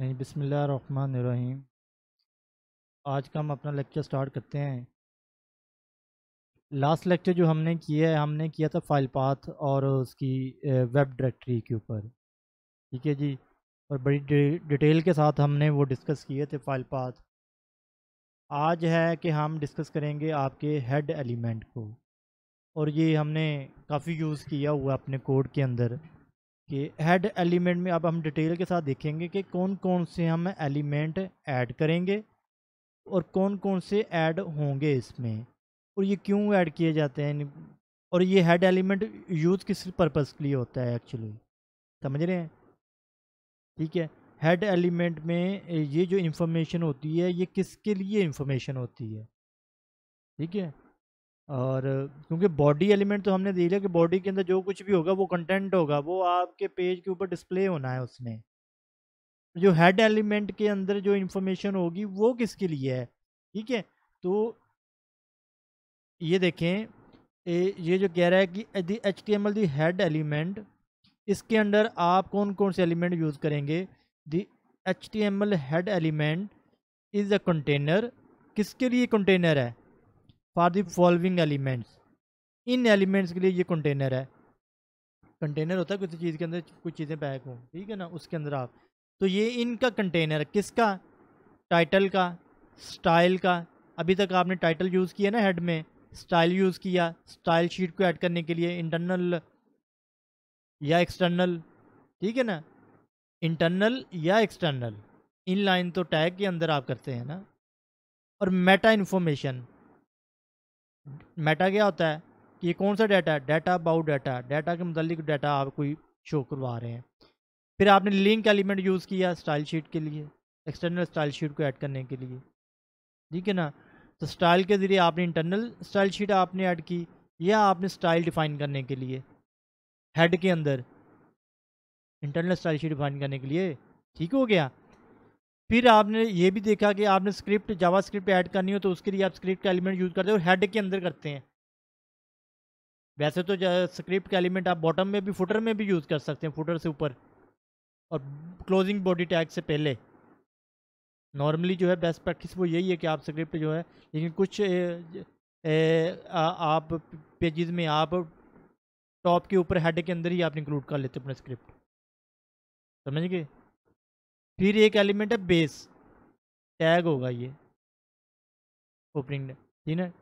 यानी बिसमीम आज का हम अपना लेक्चर स्टार्ट करते हैं लास्ट लेक्चर जो हमने किया है हमने किया था फाइल पाथ और उसकी वेब डायरेक्टरी के ऊपर ठीक है जी और बड़ी डिटेल के साथ हमने वो डिस्कस किए थे फाइल पाथ आज है कि हम डिस्कस करेंगे आपके हेड एलिमेंट को और ये हमने काफ़ी यूज़ किया हुआ अपने कोड के अंदर कि हेड एलिमेंट में अब हम डिटेल के साथ देखेंगे कि कौन कौन से हम एलिमेंट ऐड करेंगे और कौन कौन से ऐड होंगे इसमें और ये क्यों ऐड किए जाते हैं और ये हेड एलिमेंट यूज़ किस पर्पज़ के लिए होता है एक्चुअली समझ रहे हैं ठीक है हेड एलिमेंट में ये जो इंफॉर्मेशन होती है ये किसके लिए इन्फॉर्मेशन होती है ठीक है और क्योंकि बॉडी एलिमेंट तो हमने दे दिया कि बॉडी के अंदर जो कुछ भी होगा वो कंटेंट होगा वो आपके पेज के ऊपर डिस्प्ले होना है उसमें जो हेड एलिमेंट के अंदर जो इन्फॉर्मेशन होगी वो किसके लिए है ठीक है तो ये देखें ए, ये जो कह रहा है कि the H T M L the head element इसके अंदर आप कौन कौन से एलिमेंट यूज़ करेंगे the H T M L head element is a container किसके लिए कंटेनर है फॉर द फॉलोइंग एलिमेंट्स इन एलिमेंट्स के लिए ये कंटेनर है कंटेनर होता है किसी चीज़ के अंदर कुछ चीज़ें पैक हों ठीक है ना उसके अंदर आप तो ये इनका कंटेनर किसका टाइटल का स्टाइल का अभी तक आपने टाइटल यूज़ किया ना हेड में स्टाइल यूज़ किया स्टाइल शीट को ऐड करने के लिए इंटरनल या एक्सटर्नल ठीक है ना इंटरनल या एक्सटर्नल इन लाइन तो टैग के अंदर आप करते हैं ना और मेटा इन्फॉर्मेशन मेटा क्या होता है कि ये कौन सा डाटा है डाटा अबाउट डाटा डाटा के मतलब डाटा आप कोई शो करवा रहे हैं फिर आपने लिंक एलिमेंट यूज़ किया स्टाइल शीट के लिए एक्सटर्नल स्टाइल शीट को ऐड करने के लिए ठीक है ना तो स्टाइल के ज़रिए आपने इंटरनल स्टाइल शीट आपने ऐड की या आपने स्टाइल डिफाइन करने के लिए हेड के अंदर इंटरनल स्टाइल शीट डिफाइन करने के लिए ठीक हो गया फिर आपने ये भी देखा कि आपने स्क्रिप्ट जावा स्क्रिप्ट ऐड करनी हो तो उसके लिए आप स्क्रिप्ट का एलिमेंट यूज़ करते हैं और हेड के अंदर करते हैं वैसे तो स्क्रिप्ट का एलिमेंट आप बॉटम में भी फुटर में भी यूज़ कर सकते हैं फुटर से ऊपर और क्लोजिंग बॉडी टैग से पहले नॉर्मली जो है बेस्ट प्रैक्टिस वो यही है कि आप स्क्रिप्ट जो है लेकिन कुछ ए, ए, आ, आप पेजेस में आप टॉप के ऊपर हेड के अंदर ही आप इंक्लूड कर लेते हैं अपने स्क्रिप्ट समझ गए फिर एक एलिमेंट है बेस टैग होगा ये ओपनिंग ठीक है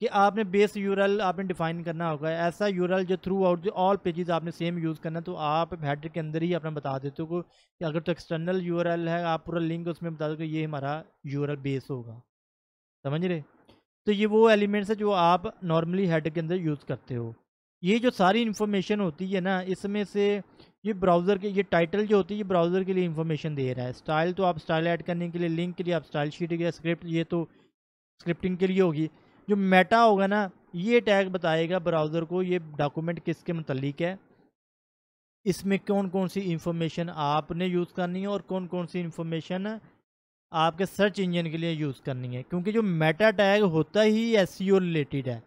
कि आपने बेस यूरल आपने डिफाइन करना होगा ऐसा यूरल जो थ्रू आउट जो ऑल पेजेस आपने सेम यूज़ करना तो आप हेडर के अंदर ही अपना बता देते हो कि अगर तो एक्सटर्नल यूरल है आप पूरा लिंक उसमें बता दो ये हमारा यूरल बेस होगा समझ रहे तो ये वो एलिमेंट्स है जो आप नॉर्मली हेडर के अंदर यूज़ करते हो ये जो सारी इन्फॉर्मेशन होती है ना इसमें से ये ब्राउज़र के ये टाइटल जो होती है ये ब्राउज़र के लिए इन्फॉर्मेशन दे रहा है स्टाइल तो आप स्टाइल ऐड करने के लिए लिंक के लिए आप स्टाइल शीट या स्क्रिप्ट ये तो स्क्रिप्टिंग के लिए होगी जो मेटा होगा ना ये टैग बताएगा ब्राउज़र को ये डॉक्यूमेंट किसके मतलब है इसमें कौन कौन सी इन्फॉर्मेशन आपने यूज़ करनी है और कौन कौन सी इन्फॉर्मेशन आपके सर्च इंजन के लिए यूज़ करनी है क्योंकि जो मेटा टैग होता ही एस रिलेटेड है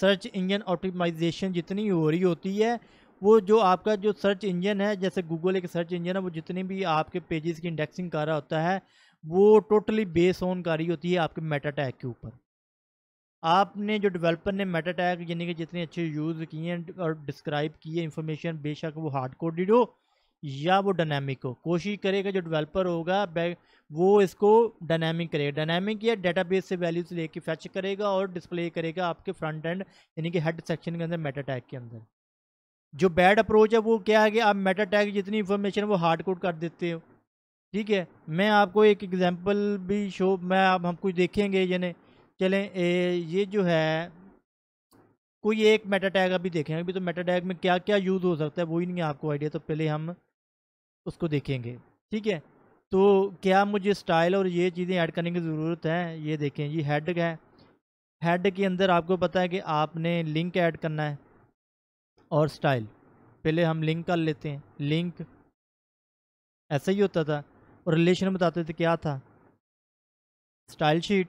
सर्च इंजन ऑप्टिमाइजेशन जितनी हो रही होती है वो जो आपका जो सर्च इंजन है जैसे गूगल एक सर्च इंजन है वो जितने भी आपके पेजेस की इंडेक्सिंग कर रहा होता है वो टोटली बेस ऑन कर रही होती है आपके मेटा टैग के ऊपर आपने जो डेवलपर ने मेटा टैग यानी कि जितने अच्छे यूज़ किए हैं और डिस्क्राइब किए इन्फॉर्मेशन बेशक वो हार्ड कोडेड हो या वो डायनामिक हो कोशिश करेगा जो डेवलपर होगा वो इसको डायनामिक करेगा डायनामिक या डेटाबेस से वैल्यूज लेके फैच करेगा और डिस्प्ले करेगा आपके फ्रंट एंड यानी कि हेड सेक्शन के अंदर मेटा टैग के अंदर जो बैड अप्रोच है वो क्या है कि आप मेटा टैग जितनी इन्फॉर्मेशन वो हार्ड कोड कर देते हो ठीक है मैं आपको एक एग्जांपल भी शो मैं आप हम कुछ देखेंगे यानी चलें ए, ये जो है कोई एक मेटा टैग अभी देखेंगे अभी तो मेटा टैग में क्या क्या यूज़ हो सकता है वही नहीं आपको आइडिया तो पहले हम उसको देखेंगे ठीक है तो क्या मुझे स्टाइल और ये चीज़ें ऐड करने की ज़रूरत है ये देखें ये हेड है हेड के अंदर आपको पता है कि आपने लिंक ऐड करना है और स्टाइल पहले हम लिंक कर लेते हैं लिंक ऐसा ही होता था और रिलेशन बताते थे क्या था स्टाइल शीट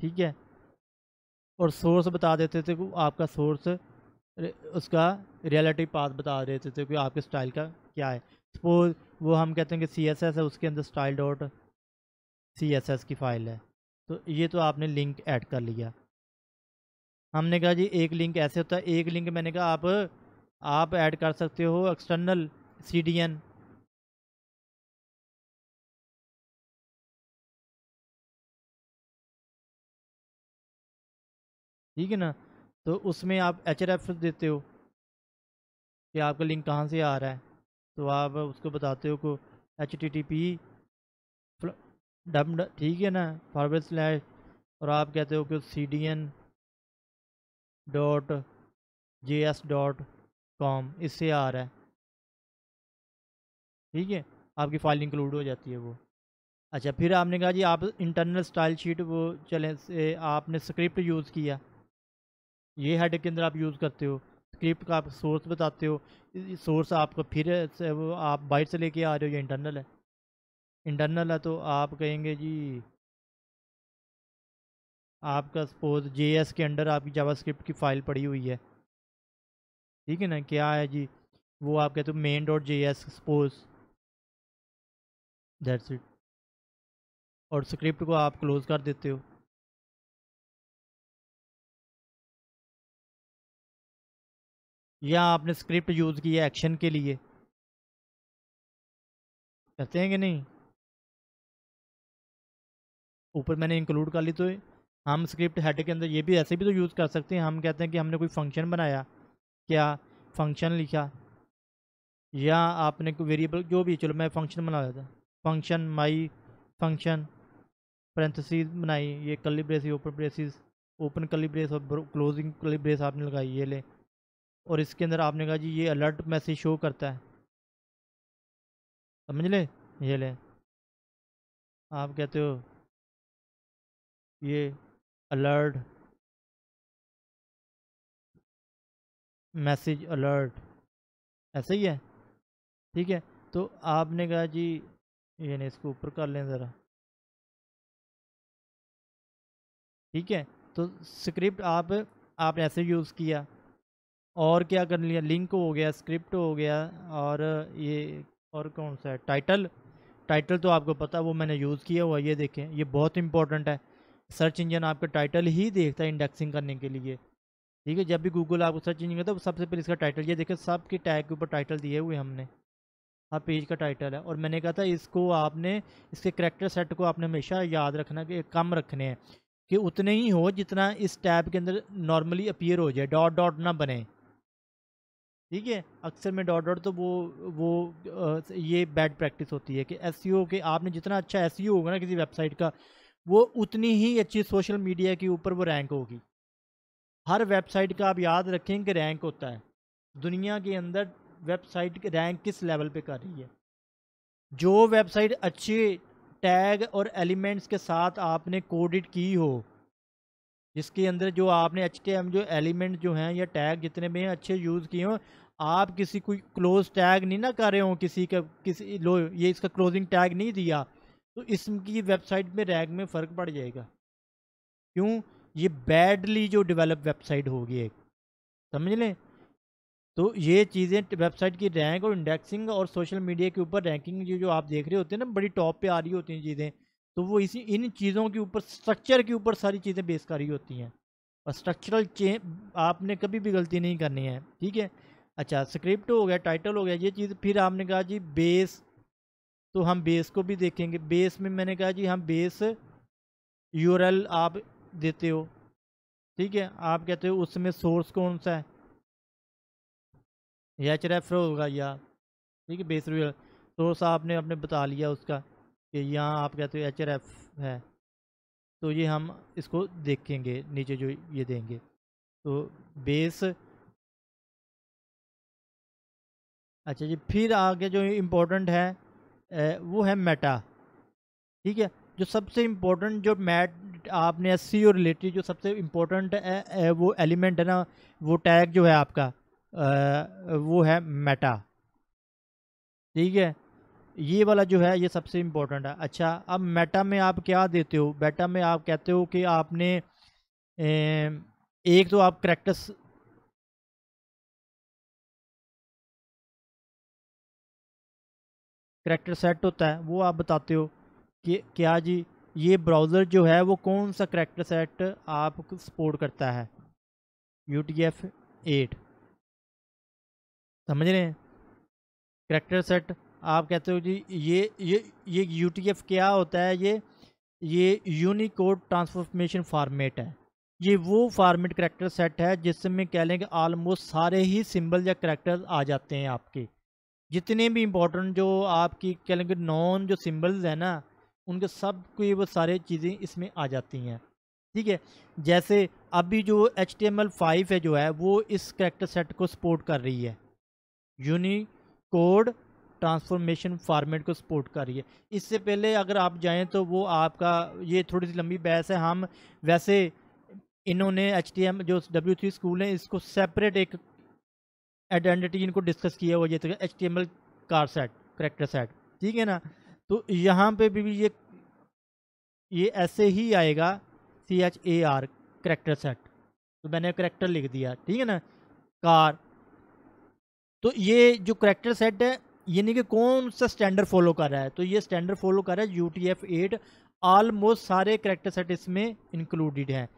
ठीक है और सोर्स बता देते थे कि आपका सोर्स उसका रियलिटी पाथ बता देते थे कि आपके स्टाइल का क्या है सपोज वो हम कहते हैं कि सी एस एस है उसके अंदर style dot C S S की फ़ाइल है तो ये तो आपने लिंक ऐड कर लिया हमने कहा जी एक लिंक ऐसे होता है एक लिंक मैंने कहा आप आप ऐड कर सकते हो एक्सटर्नल सी डी एन ठीक है ना तो उसमें आप एच देते हो कि आपका लिंक कहाँ से आ रहा है तो आप उसको बताते हो को एच टी टी पी ठीक है ना फॉरवर्ड स्लैश और आप कहते हो कि C D N dot J S dot com इससे आ रहा है ठीक है आपकी फाइल इंक्लूड हो जाती है वो अच्छा फिर आपने कहा जी आप इंटरनल स्टाइल शीट वो चले से आपने स्क्रिप्ट यूज़ किया ये हेड के अंदर आप यूज़ करते हो स्क्रिप्ट का आप सोर्स बताते हो सोर्स आपको फिर से वो आप बाइट से लेके आ रहे हो ये इंटरनल है इंटरनल है तो आप कहेंगे जी आपका सपोज जे के अंडर आपकी जावास्क्रिप्ट की फ़ाइल पड़ी हुई है ठीक है ना क्या है जी वो आप कहते हो main dot J S suppose that's it और स्क्रिप्ट को आप क्लोज़ कर देते हो या आपने स्क्रिप्ट यूज़ की है एक्शन के लिए करते हैं कि नहीं ऊपर मैंने इंक्लूड कर ली तो हम स्क्रिप्ट हेड के अंदर ये भी ऐसे भी तो यूज़ कर सकते हैं हम कहते हैं कि हमने कोई फंक्शन बनाया क्या फंक्शन लिखा या आपने कोई वेरिएबल जो भी चलो मैं फंक्शन बना लेता फंक्शन माई फंक्शन पेरेंथसीज बनाई ये curly brace open braces open curly brace और क्लोजिंग कली ब्रेस आपने लगाई ये ले और इसके अंदर आपने कहा जी ये अलर्ट मैसेज शो करता है समझ ले ये ले आप कहते हो ये अलर्ट मैसेज अलर्ट ऐसे ही है ठीक है तो आपने कहा जी यानी इसको ऊपर कर लें ज़रा ठीक है तो स्क्रिप्ट आप आपने ऐसे यूज़ किया और क्या कर लिया लिंक हो गया स्क्रिप्ट हो गया और ये और कौन सा है टाइटल टाइटल तो आपको पता वो मैंने यूज़ किया हुआ ये देखें ये बहुत इंपॉर्टेंट है सर्च इंजन आपका टाइटल ही देखता है इंडेक्सिंग करने के लिए ठीक है जब भी गूगल आपको सर्च इंजन करता है सबसे पहले इसका टाइटल ये देखिए सब के टैग के ऊपर टाइटल दिए हुए हमने हर पेज का टाइटल है और मैंने कहा था इसको आपने इसके करेक्टर सेट को आपने हमेशा याद रखना कि कम रखने हैं कि उतने ही हो जितना इस टैब के अंदर नॉर्मली अपीयर हो जाए डॉट डॉट ना बने ठीक है अक्सर में डॉट डॉट तो वो वो ये बैड प्रैक्टिस होती है कि एस e के आपने जितना अच्छा एस e होगा ना किसी वेबसाइट का वो उतनी ही अच्छी सोशल मीडिया के ऊपर वो रैंक होगी हर वेबसाइट का आप याद रखें कि रैंक होता है दुनिया के अंदर वेबसाइट रैंक किस लेवल पे कर रही है जो वेबसाइट अच्छे टैग और एलिमेंट्स के साथ आपने कोडिट की हो जिसके अंदर जो आपने एच जो एलिमेंट जो हैं या टैग जितने भी हैं अच्छे यूज़ किए हों आप किसी को क्लोज टैग नहीं ना कर रहे हो किसी का किसी लो ये इसका क्लोजिंग टैग नहीं दिया तो इसकी वेबसाइट में रैग में फ़र्क पड़ जाएगा क्यों ये बैडली जो डेवलप वेबसाइट होगी एक समझ लें तो ये चीज़ें वेबसाइट की रैंक और इंडेक्सिंग और सोशल मीडिया के ऊपर रैंकिंग जो जो आप देख रहे होते हैं ना बड़ी टॉप पे आ रही होती हैं चीज़ें तो वो इसी इन चीज़ों के ऊपर स्ट्रक्चर के ऊपर सारी चीज़ें बेस कर रही होती हैं और स्ट्रक्चरल चें आपने कभी भी गलती नहीं करनी है ठीक है अच्छा स्क्रिप्ट हो गया टाइटल हो गया ये चीज़ फिर आपने कहा जी बेस तो हम बेस को भी देखेंगे बेस में मैंने कहा जी हम बेस यूरल आप देते हो ठीक है आप कहते हो उसमें सोर्स कौन सा है एच रेफर होगा या ठीक है बेस रूल सोर्स आपने अपने बता लिया उसका कि यहाँ आप कहते हो एच एफ है तो ये हम इसको देखेंगे नीचे जो ये देंगे तो बेस अच्छा जी फिर आगे जो इम्पोर्टेंट है वो है मेटा ठीक है जो सबसे इम्पोर्टेंट जो मैट आपने एस सी और रिलेटेड जो सबसे इम्पोर्टेंट है वो एलिमेंट है ना वो टैग जो है आपका वो है मेटा ठीक है ये वाला जो है ये सबसे इम्पोर्टेंट है अच्छा अब मेटा में आप क्या देते हो मेटा में आप कहते हो कि आपने ए, एक तो आप करेक्टर्स करेक्टर सेट होता है वो आप बताते हो कि क्या जी ये ब्राउज़र जो है वो कौन सा करेक्टर सेट आप सपोर्ट करता है यू टी एफ एट समझ रहे हैं करेक्टर सेट आप कहते हो जी ये ये ये यू टी एफ क्या होता है ये ये यूनिकोड ट्रांसफॉर्मेशन फार्मेट है ये वो फार्मेट करेक्टर सेट है जिसमें कह लें कि आलमोस्ट सारे ही सिंबल या करेक्टर आ जाते हैं आपके जितने भी इम्पोर्टेंट जो आपकी कह लेंगे नॉन जो सिम्बल्स हैं ना उनके सब की वो सारे चीज़ें इसमें आ जाती हैं ठीक है जैसे अभी जो H T M L five है जो है वो इस करेक्टर सेट को सपोर्ट कर रही है कोड ट्रांसफॉर्मेशन फॉर्मेट को सपोर्ट कर रही है इससे पहले अगर आप जाएँ तो वो आपका ये थोड़ी सी लंबी बहस है हम वैसे इन्होंने एच टी एम जो डब्ल्यू थ्री स्कूल है इसको सेपरेट एक आइडेंटिटी इनको डिस्कस किया हुआ ये H T M L char set character set ठीक है ना तो यहाँ पे भी, भी ये ये ऐसे ही आएगा C H A R character set तो मैंने करेक्टर लिख दिया ठीक है ना कार तो ये जो करेक्टर सेट है यानी कि कौन सा स्टैंडर्ड फॉलो कर रहा है तो ये स्टैंडर्ड फॉलो कर रहा है U T F eight almost सारे करेक्टर सेट इसमें इंक्लूडेड हैं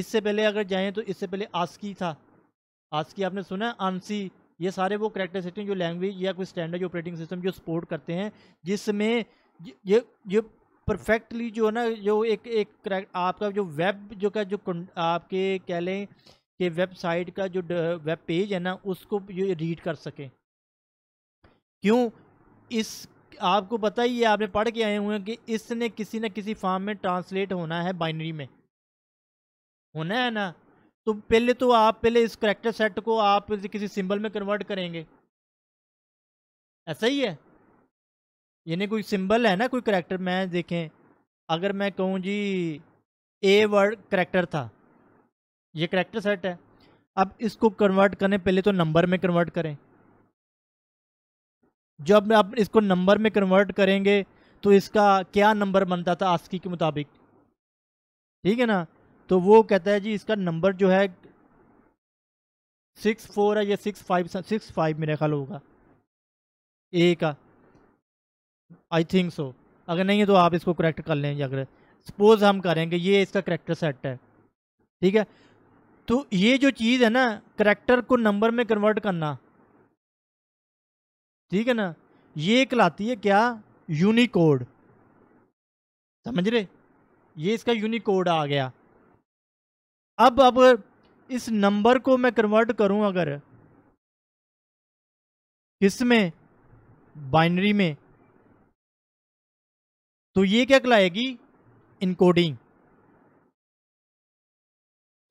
इससे पहले अगर जाएँ तो इससे पहले आस्की था आज की आपने सुना आंसी ये सारे वो करेक्टर सिस्टम जो लैंग्वेज या कोई स्टैंडर्ड ऑपरेटिंग सिस्टम जो सपोर्ट करते हैं जिसमें ये ये परफेक्टली जो है ना जो एक एक आपका जो वेब जो का जो आपके कह लें कि वेबसाइट का जो वेब पेज है ना उसको ये रीड कर सकें क्यों इस आपको पता ही है आपने पढ़ के आए हुए हैं कि इसने किसी न किसी फॉर्म में ट्रांसलेट होना है बाइनरी में होना है ना तो पहले तो आप पहले इस करेक्टर सेट को आप किसी सिंबल में कन्वर्ट करेंगे ऐसा ही है यानी कोई सिंबल है ना कोई करेक्टर मैं देखें अगर मैं कहूँ जी ए वर्ड करेक्टर था ये करेक्टर सेट है अब इसको कन्वर्ट करें पहले तो नंबर में कन्वर्ट करें जब आप इसको नंबर में कन्वर्ट करेंगे तो इसका क्या नंबर बनता था आस्की के मुताबिक ठीक है ना तो वो कहता है जी इसका नंबर जो है सिक्स फोर है या सिक्स फाइव सिक्स फाइव मेरा ख्याल होगा ए का आई थिंक सो अगर नहीं है तो आप इसको करेक्ट कर लें अगर सपोज हम करेंगे ये इसका करेक्टर सेट है ठीक है तो ये जो चीज़ है ना करेक्टर को नंबर में कन्वर्ट करना ठीक है ना ये कहलाती है क्या यूनिकोड समझ रहे ये इसका यूनिकोड आ गया अब अब इस नंबर को मैं कन्वर्ट करूं अगर किस में बाइनरी में तो ये क्या कहलाएगी इनकोडिंग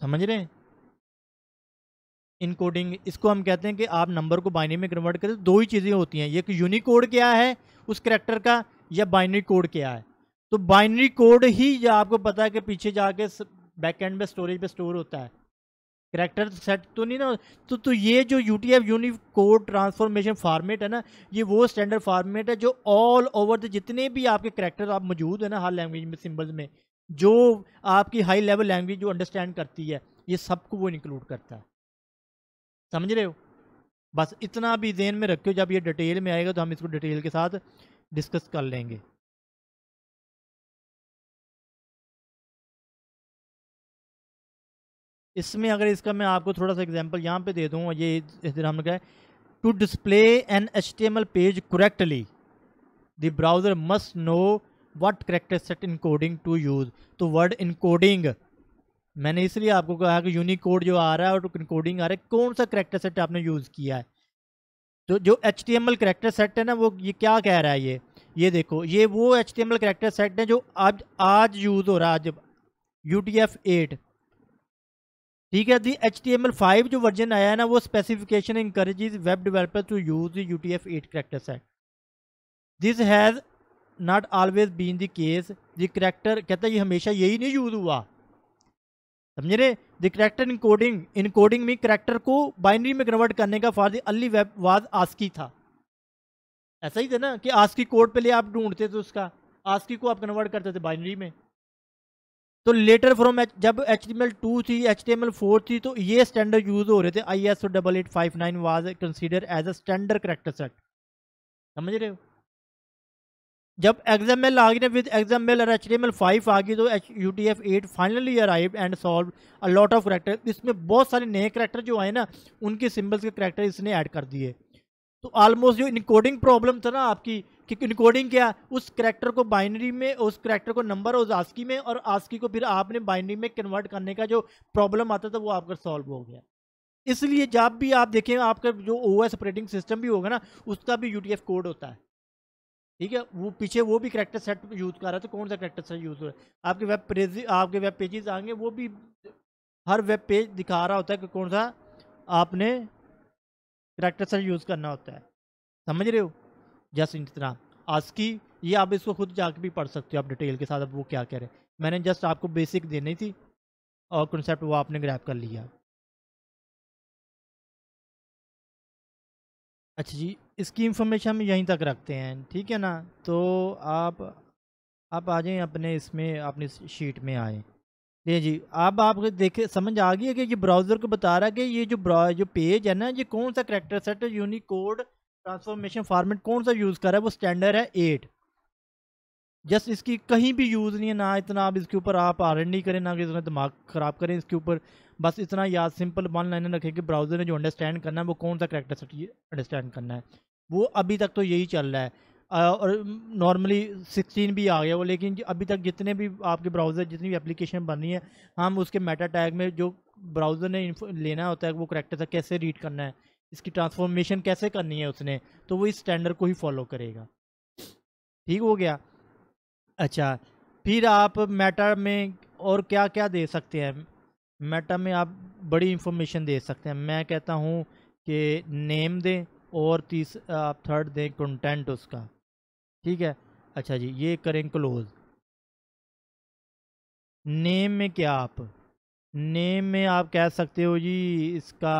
समझ रहे हैं इनकोडिंग इसको हम कहते हैं कि आप नंबर को बाइनरी में कन्वर्ट करें दो ही चीज़ें होती हैं एक यूनिक कोड क्या है उस करेक्टर का या बाइनरी कोड क्या है तो बाइनरी कोड ही जो आपको पता है कि पीछे जाके बैक एंड में स्टोरेज पे स्टोर होता है करेक्टर सेट तो नहीं ना तो तो ये जो U T F code transformation format है ना ये वो स्टैंडर्ड फार्मेट है जो ऑल ओवर द जितने भी आपके करेक्टर आप मौजूद है ना हर लैंग्वेज में सिम्बल्स में जो आपकी हाई लेवल लैंग्वेज जो अंडरस्टैंड करती है ये सबको वो इंक्लूड करता है समझ रहे हो बस इतना भी जेन में रखो जब ये डिटेल में आएगा तो हम इसको डिटेल के साथ डिस्कस कर लेंगे इसमें अगर इसका मैं आपको थोड़ा सा एग्जाम्पल यहाँ पे दे दूँ ये इस दिन हमने कहा to display an H T M L page correctly the browser must know what character set encoding to use तो वर्ड इनकोडिंग मैंने इसलिए आपको कहा कि यूनिकोड जो आ रहा है और इनकोडिंग तो आ रहा है कौन सा करेक्टर सेट आपने यूज़ किया है तो जो H T M L character set है ना वो ये क्या कह रहा है ये ये देखो ये वो H T M L character set है जो आज आज यूज़ हो रहा है आज यू टी एफ एट ठीक है the H T M L five जो वर्जन आया है ना वो specification encourage web developer to use U T F eight character set this has not always been the case the character कहता है ये हमेशा यही नहीं यूज़ हुआ समझे रहे द कोडिंग इनकोडिंग इनकोडिंग में करैक्टर को बाइनरी में कन्वर्ट करने का for the early web was ASCII था ऐसा ही था ना कि आस्की कोड लिए आप ढूंढते थे उसका आस्की को आप कन्वर्ट करते थे बाइनरी में तो लेटर फ्रॉम जब H T M L two थी H T M L four थी तो ये स्टैंडर्ड यूज़ हो रहे थे I S O double eight five nine was consider as a standard character set समझ रहे हो जब एग्जाम एल आ गई विद एग्जाम एल और H T M L five आ गई तो H U T F eight finally arrive and solve a lot of character इसमें बहुत सारे नए करेक्टर जो आए ना उनके सिम्बल्स के करेक्टर इसने ऐड कर दिए तो ऑलमोस्ट जो इनकोडिंग प्रॉब्लम था ना आपकी कि इनकोडिंग क्या उस करेक्टर को बाइनरी में उस करेक्टर को नंबर उस आस्की में और आस्की को फिर आपने बाइनरी में कन्वर्ट करने का जो प्रॉब्लम आता था वो आपका सॉल्व हो गया इसलिए जब भी आप देखें आपका जो ओ एस ऑपरेटिंग सिस्टम भी होगा ना उसका भी यू कोड होता है ठीक है वो पीछे वो भी करेक्टर सेट यूज़ कर रहा था कौन सा करेक्टर सेट यूज़ हो रहा है आपके वेब पेज आपके वेब पेजेस आएंगे वो भी हर वेब पेज दिखा रहा होता है कि कौन सा आपने करेक्टर सेट यूज़ करना होता है समझ रहे हो जस्ट इतना की ये आप इसको खुद जाके भी पढ़ सकते हो आप डिटेल के साथ अब वो क्या कह रहे हैं मैंने जस्ट आपको बेसिक देनी थी और कॉन्सेप्ट वो आपने ग्रैप कर लिया अच्छा जी इसकी इंफॉर्मेशन हम यहीं तक रखते हैं ठीक है ना तो आप आप आ जाएं अपने इसमें अपनी शीट में आए जी जी अब आप देखे समझ आ गई है कि ये ब्राउज़र को बता रहा है कि ये जो जो पेज है ना ये कौन सा character set Unicode transformation format कौन सा यूज़ कर रहा है वो स्टैंडर्ड है एट जस्ट इसकी कहीं भी यूज़ नहीं है ना इतना आप इसके ऊपर आप आर एंड करें ना कि इतना दिमाग ख़राब करें इसके ऊपर बस इतना याद सिंपल वन लाइन रखें कि ब्राउज़र ने जो अंडरस्टैंड करना है वो कौन सा करेक्टर सेट अंडरस्टैंड करना है वो अभी तक तो यही चल रहा है और नॉर्मली सिक्सटीन भी आ गया वो लेकिन अभी तक जितने भी आपके ब्राउज़र जितनी भी एप्लीकेशन बन रही है हम उसके मेटा टैग में जो ब्राउज़र ने लेना होता है वो करेक्टर तक कैसे रीड करना है इसकी ट्रांसफॉर्मेशन कैसे करनी है उसने तो वो इस स्टैंडर्ड को ही फॉलो करेगा ठीक हो गया अच्छा फिर आप मेटा में और क्या क्या दे सकते हैं मेटा में आप बड़ी इंफॉर्मेशन दे सकते हैं मैं कहता हूँ कि नेम दें और तीस आप थर्ड दें कंटेंट उसका ठीक है अच्छा जी ये करें क्लोज नेम में क्या आप नेम में आप कह सकते हो जी इसका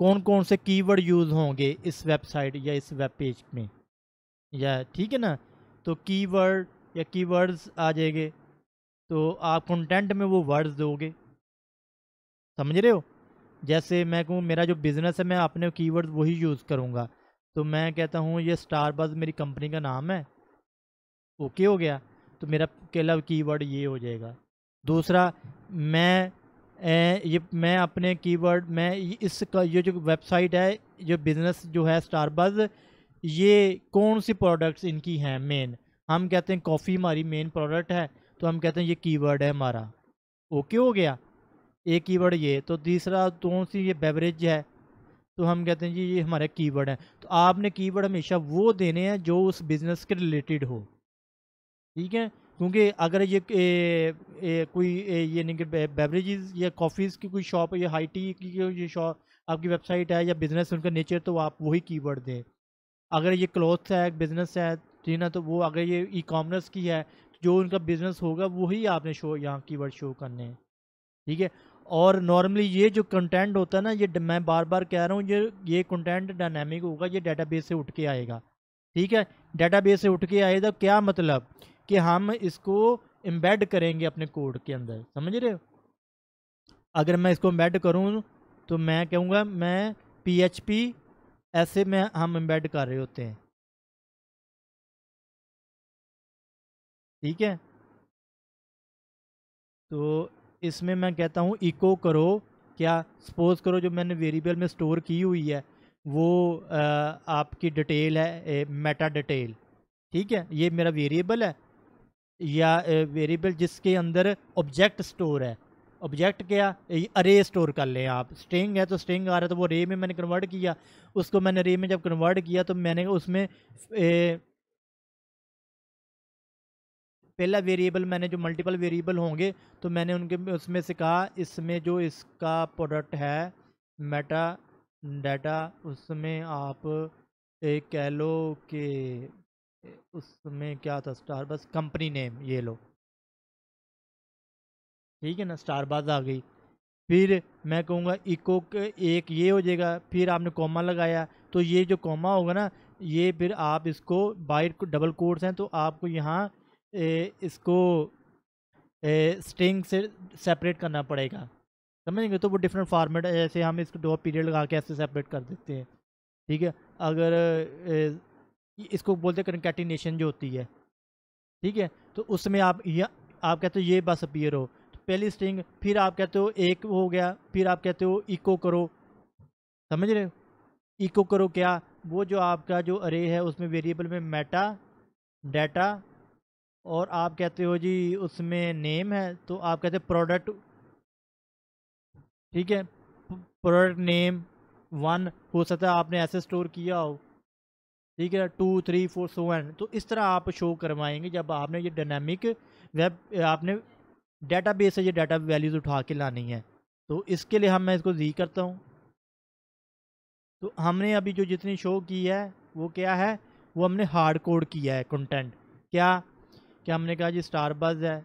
कौन कौन से कीवर्ड यूज़ होंगे इस वेबसाइट या इस वेब पेज में या ठीक है ना तो कीवर्ड या कीवर्ड्स आ जाएंगे तो आप कंटेंट में वो वर्ड्स दोगे समझ रहे हो जैसे मैं कहूँ मेरा जो बिज़नेस है मैं अपने कीवर्ड वही यूज़ करूँगा तो मैं कहता हूँ ये स्टारबक्स मेरी कंपनी का नाम है ओके हो गया तो मेरा केला कीवर्ड ये हो जाएगा दूसरा मैं ये मैं अपने कीवर्ड में इसका ये जो वेबसाइट है जो बिज़नेस जो है स्टारबज ये कौन सी प्रोडक्ट्स इनकी हैं मेन हम कहते हैं कॉफ़ी हमारी मेन प्रोडक्ट है तो हम कहते हैं ये कीवर्ड है हमारा ओके हो गया एक कीवर्ड ये तो तीसरा कौन सी ये बेवरेज है तो हम कहते हैं जी ये हमारे कीवर्ड हैं तो आपने कीवर्ड हमेशा वो देने हैं जो उस बिज़नेस के रिलेटेड हो ठीक है क्योंकि अगर ये ए, ए, कोई ए, ये बेवरेज या कॉफ़ीज़ की कोई शॉप या हाई टी की कोई शॉप आपकी वेबसाइट है या बिज़नेस उनका नेचर तो आप वही कीवर्ड दें अगर ये क्लॉथ है बिज़नेस है ठीक ना तो वो अगर ये ई कॉमर्स की है जो उनका बिज़नेस होगा वही आपने शो यहाँ वर्ड शो करने हैं ठीक है और नॉर्मली ये जो कंटेंट होता है ना ये मैं बार बार कह रहा हूँ ये ये कंटेंट डायनेमिक होगा ये डेटाबेस से उठ के आएगा ठीक है डेटाबेस से उठ के आएगा क्या मतलब कि हम इसको एम्बेड करेंगे अपने कोड के अंदर समझ रहे हो अगर मैं इसको एम्बेड करूँ तो मैं कहूँगा मैं पी ऐसे में हम एम्बेड कर रहे होते हैं ठीक है तो इसमें मैं कहता हूँ इको करो क्या सपोज करो जो मैंने वेरिएबल में स्टोर की हुई है वो आ, आपकी डिटेल है मेटा डिटेल ठीक है ये मेरा वेरिएबल है या वेरिएबल जिसके अंदर ऑब्जेक्ट स्टोर है ऑब्जेक्ट क्या अरे स्टोर कर लें आप स्ट्रिंग है तो स्ट्रिंग आ रहा है तो वो रे में मैंने कन्वर्ट किया उसको मैंने रे में जब कन्वर्ट किया तो मैंने उसमें ए, पहला वेरिएबल मैंने जो मल्टीपल वेरिएबल होंगे तो मैंने उनके उसमें से कहा इसमें जो इसका प्रोडक्ट है मेटा डाटा उसमें आप एक कह लो कि उसमें क्या था स्टार बस कंपनी नेम ये लो ठीक है ना बस आ गई फिर मैं कहूँगा इको एक ये हो जाएगा फिर आपने कॉमा लगाया तो ये जो कॉमा होगा ना ये फिर आप इसको बाइट डबल कोर्स हैं तो आपको यहाँ ए, इसको ए, स्ट्रिंग से सेपरेट करना पड़ेगा समझेंगे तो वो डिफरेंट फार्मेट है जैसे हम इसको दो पीरियड लगा के ऐसे सेपरेट कर देते हैं ठीक है अगर ए, इसको बोलते हैं कंकेटिनेशन जो होती है ठीक है तो उसमें आप या आप कहते हो ये बस अपीयर हो तो पहली स्ट्रिंग फिर आप कहते हो एक हो गया फिर आप कहते हो इको करो समझ रहे हो इको करो क्या वो जो आपका जो अरे है उसमें वेरिएबल में मेटा डाटा और आप कहते हो जी उसमें नेम है तो आप कहते हो प्रोडक्ट ठीक है प्रोडक्ट नेम वन हो सकता है आपने ऐसे स्टोर किया हो ठीक है two three four so on तो इस तरह आप शो करवाएंगे जब आपने ये डायनेमिक वेब आपने डाटा बेस से ये डाटा वैल्यूज़ उठा के लानी है तो इसके लिए हम मैं इसको जी करता हूँ तो हमने अभी जो जितनी शो की है वो क्या है वो हमने हार्ड कोड किया है कंटेंट क्या क्या हमने कहा जी स्टार बज है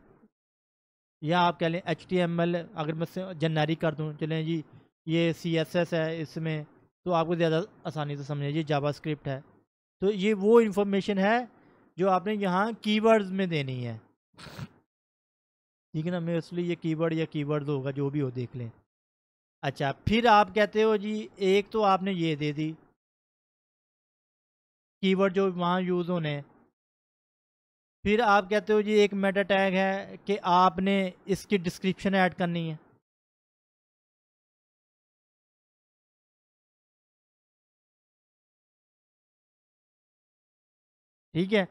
या आप कह लें एच टी एम एल अगर मैं जनरी कर दूँ चलें जी ये सी एस एस है इसमें तो आपको ज़्यादा आसानी से समझ जी जावा स्क्रिप्ट है तो ये वो इन्फॉर्मेशन है जो आपने यहाँ कीवर्ड्स में देनी है ठीक है ना मैं असली ये कीवर्ड या कीवर्ड होगा जो भी हो देख लें अच्छा फिर आप कहते हो जी एक तो आपने ये दे दी कीवर्ड जो वहाँ यूज़ होने फिर आप कहते हो जी एक मेटा टैग है कि आपने इसकी डिस्क्रिप्शन ऐड करनी है ठीक है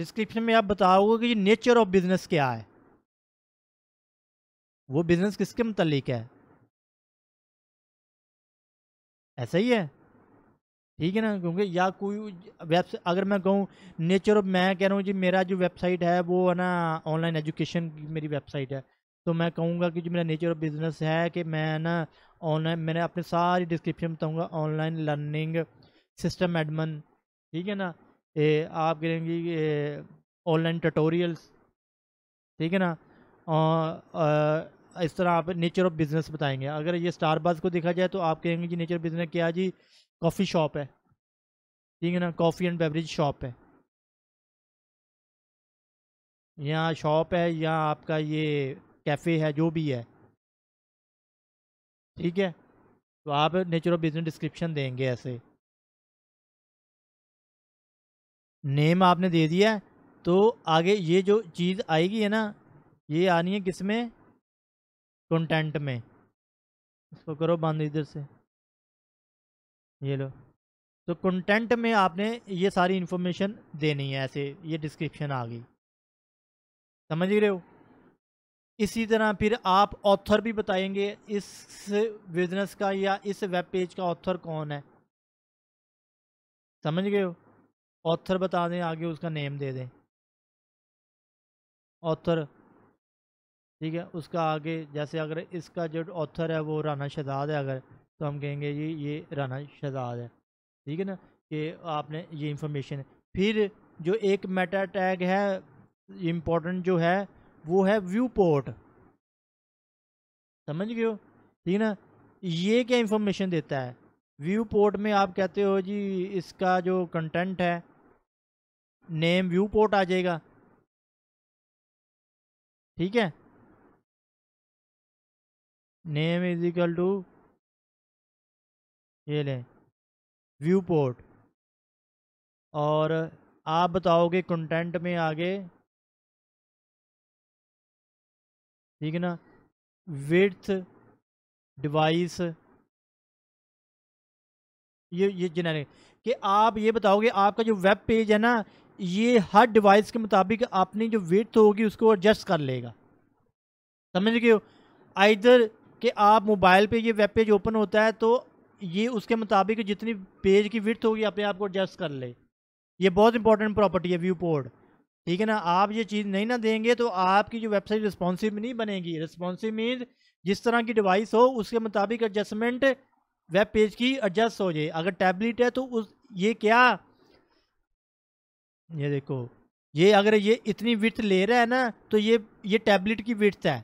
डिस्क्रिप्शन में आप बताओगे कि नेचर ऑफ बिजनेस क्या है वो बिजनेस किसके मतलब है ऐसा ही है ठीक है ना क्योंकि या कोई वेबसाइट अगर मैं कहूँ नेचर ऑफ मैं कह रहा हूँ जी मेरा जो वेबसाइट है वो है ना ऑनलाइन एजुकेशन की मेरी वेबसाइट है तो मैं कहूँगा कि जो मेरा नेचर ऑफ बिजनेस है कि मैं ना ऑनलाइन मैंने अपने सारी डिस्क्रिप्शन बताऊँगा ऑनलाइन लर्निंग सिस्टम एडमन ठीक है ना ए, आप करेंगी ऑनलाइन टटोरियल्स ठीक है ना आ, इस तरह आप नेचर ऑफ बिज़नेस बताएंगे अगर ये स्टार बाज को देखा जाए तो आप कहेंगे जी नेचर बिज़नेस क्या जी कॉफ़ी शॉप है ठीक है ना कॉफ़ी एंड बेवरेज शॉप है यहाँ शॉप है या आपका ये कैफ़े है जो भी है ठीक है तो आप नेचर ऑफ बिज़नेस डिस्क्रिप्शन देंगे ऐसे नेम आपने दे दिया तो आगे ये जो चीज़ आएगी है ना ये आनी है किस में कंटेंट में इसको करो बंद इधर से ये लो तो कंटेंट में आपने ये सारी इन्फॉर्मेशन देनी है ऐसे ये डिस्क्रिप्शन आ गई समझ रहे हो इसी तरह फिर आप ऑथर भी बताएंगे इस बिजनेस का या इस वेब पेज का ऑथर कौन है समझ गए हो ऑथर बता दें आगे उसका नेम दे दें ऑथर ठीक है उसका आगे जैसे अगर इसका जो ऑथर है वो राना शहजाद है अगर तो हम कहेंगे जी ये राना शहजाद है ठीक है ना कि आपने ये इंफॉर्मेशन फिर जो एक मेटा टैग है इम्पोर्टेंट जो है वो है व्यू पोर्ट समझ गए हो ठीक ना ये क्या इंफॉर्मेशन देता है व्यू पोर्ट में आप कहते हो जी इसका जो कंटेंट है नेम व्यू पोर्ट आ जाएगा ठीक है नेम इज इक्वल टू ये लें व्यू पोर्ट और आप बताओगे कंटेंट में आगे ठीक है ना विथ डिवाइस ये ये जिन्हें कि आप ये बताओगे आपका जो वेब पेज है ना ये हर डिवाइस के मुताबिक अपनी जो वेट होगी उसको एडजस्ट कर लेगा समझ गए हो आइधर कि आप मोबाइल पे ये वेब पेज ओपन होता है तो ये उसके मुताबिक जितनी पेज की विर्थ होगी अपने आप को एडजस्ट कर ले ये बहुत इंपॉर्टेंट प्रॉपर्टी है व्यू पोर्ट ठीक है ना आप ये चीज़ नहीं ना देंगे तो आपकी जो वेबसाइट रिस्पॉन्सिव नहीं बनेगी रिस्पॉन्सिव मीन्स जिस तरह की डिवाइस हो उसके मुताबिक एडजस्टमेंट वेब पेज की एडजस्ट हो जाए अगर टैबलेट है तो उस ये क्या ये देखो ये अगर ये इतनी विथ ले रहा है ना तो ये ये टैबलेट की विथ है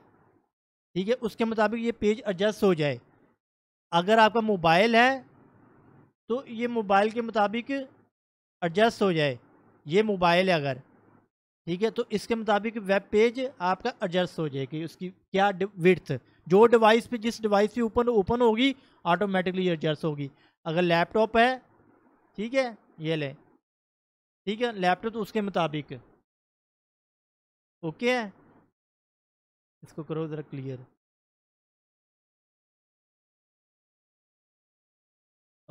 ठीक है उसके मुताबिक ये पेज एडजस्ट हो जाए अगर आपका मोबाइल है तो ये मोबाइल के मुताबिक एडजस्ट हो जाए ये मोबाइल है अगर ठीक है तो इसके मुताबिक वेब पेज आपका एडजस्ट हो जाएगी उसकी क्या विर्थ जो डिवाइस पे जिस डिवाइस पे ओपन ओपन होगी ऑटोमेटिकली एडजस्ट होगी अगर लैपटॉप है ठीक है ये लें ठीक है लैपटॉप तो उसके मुताबिक ओके है इसको करो ज़रा क्लियर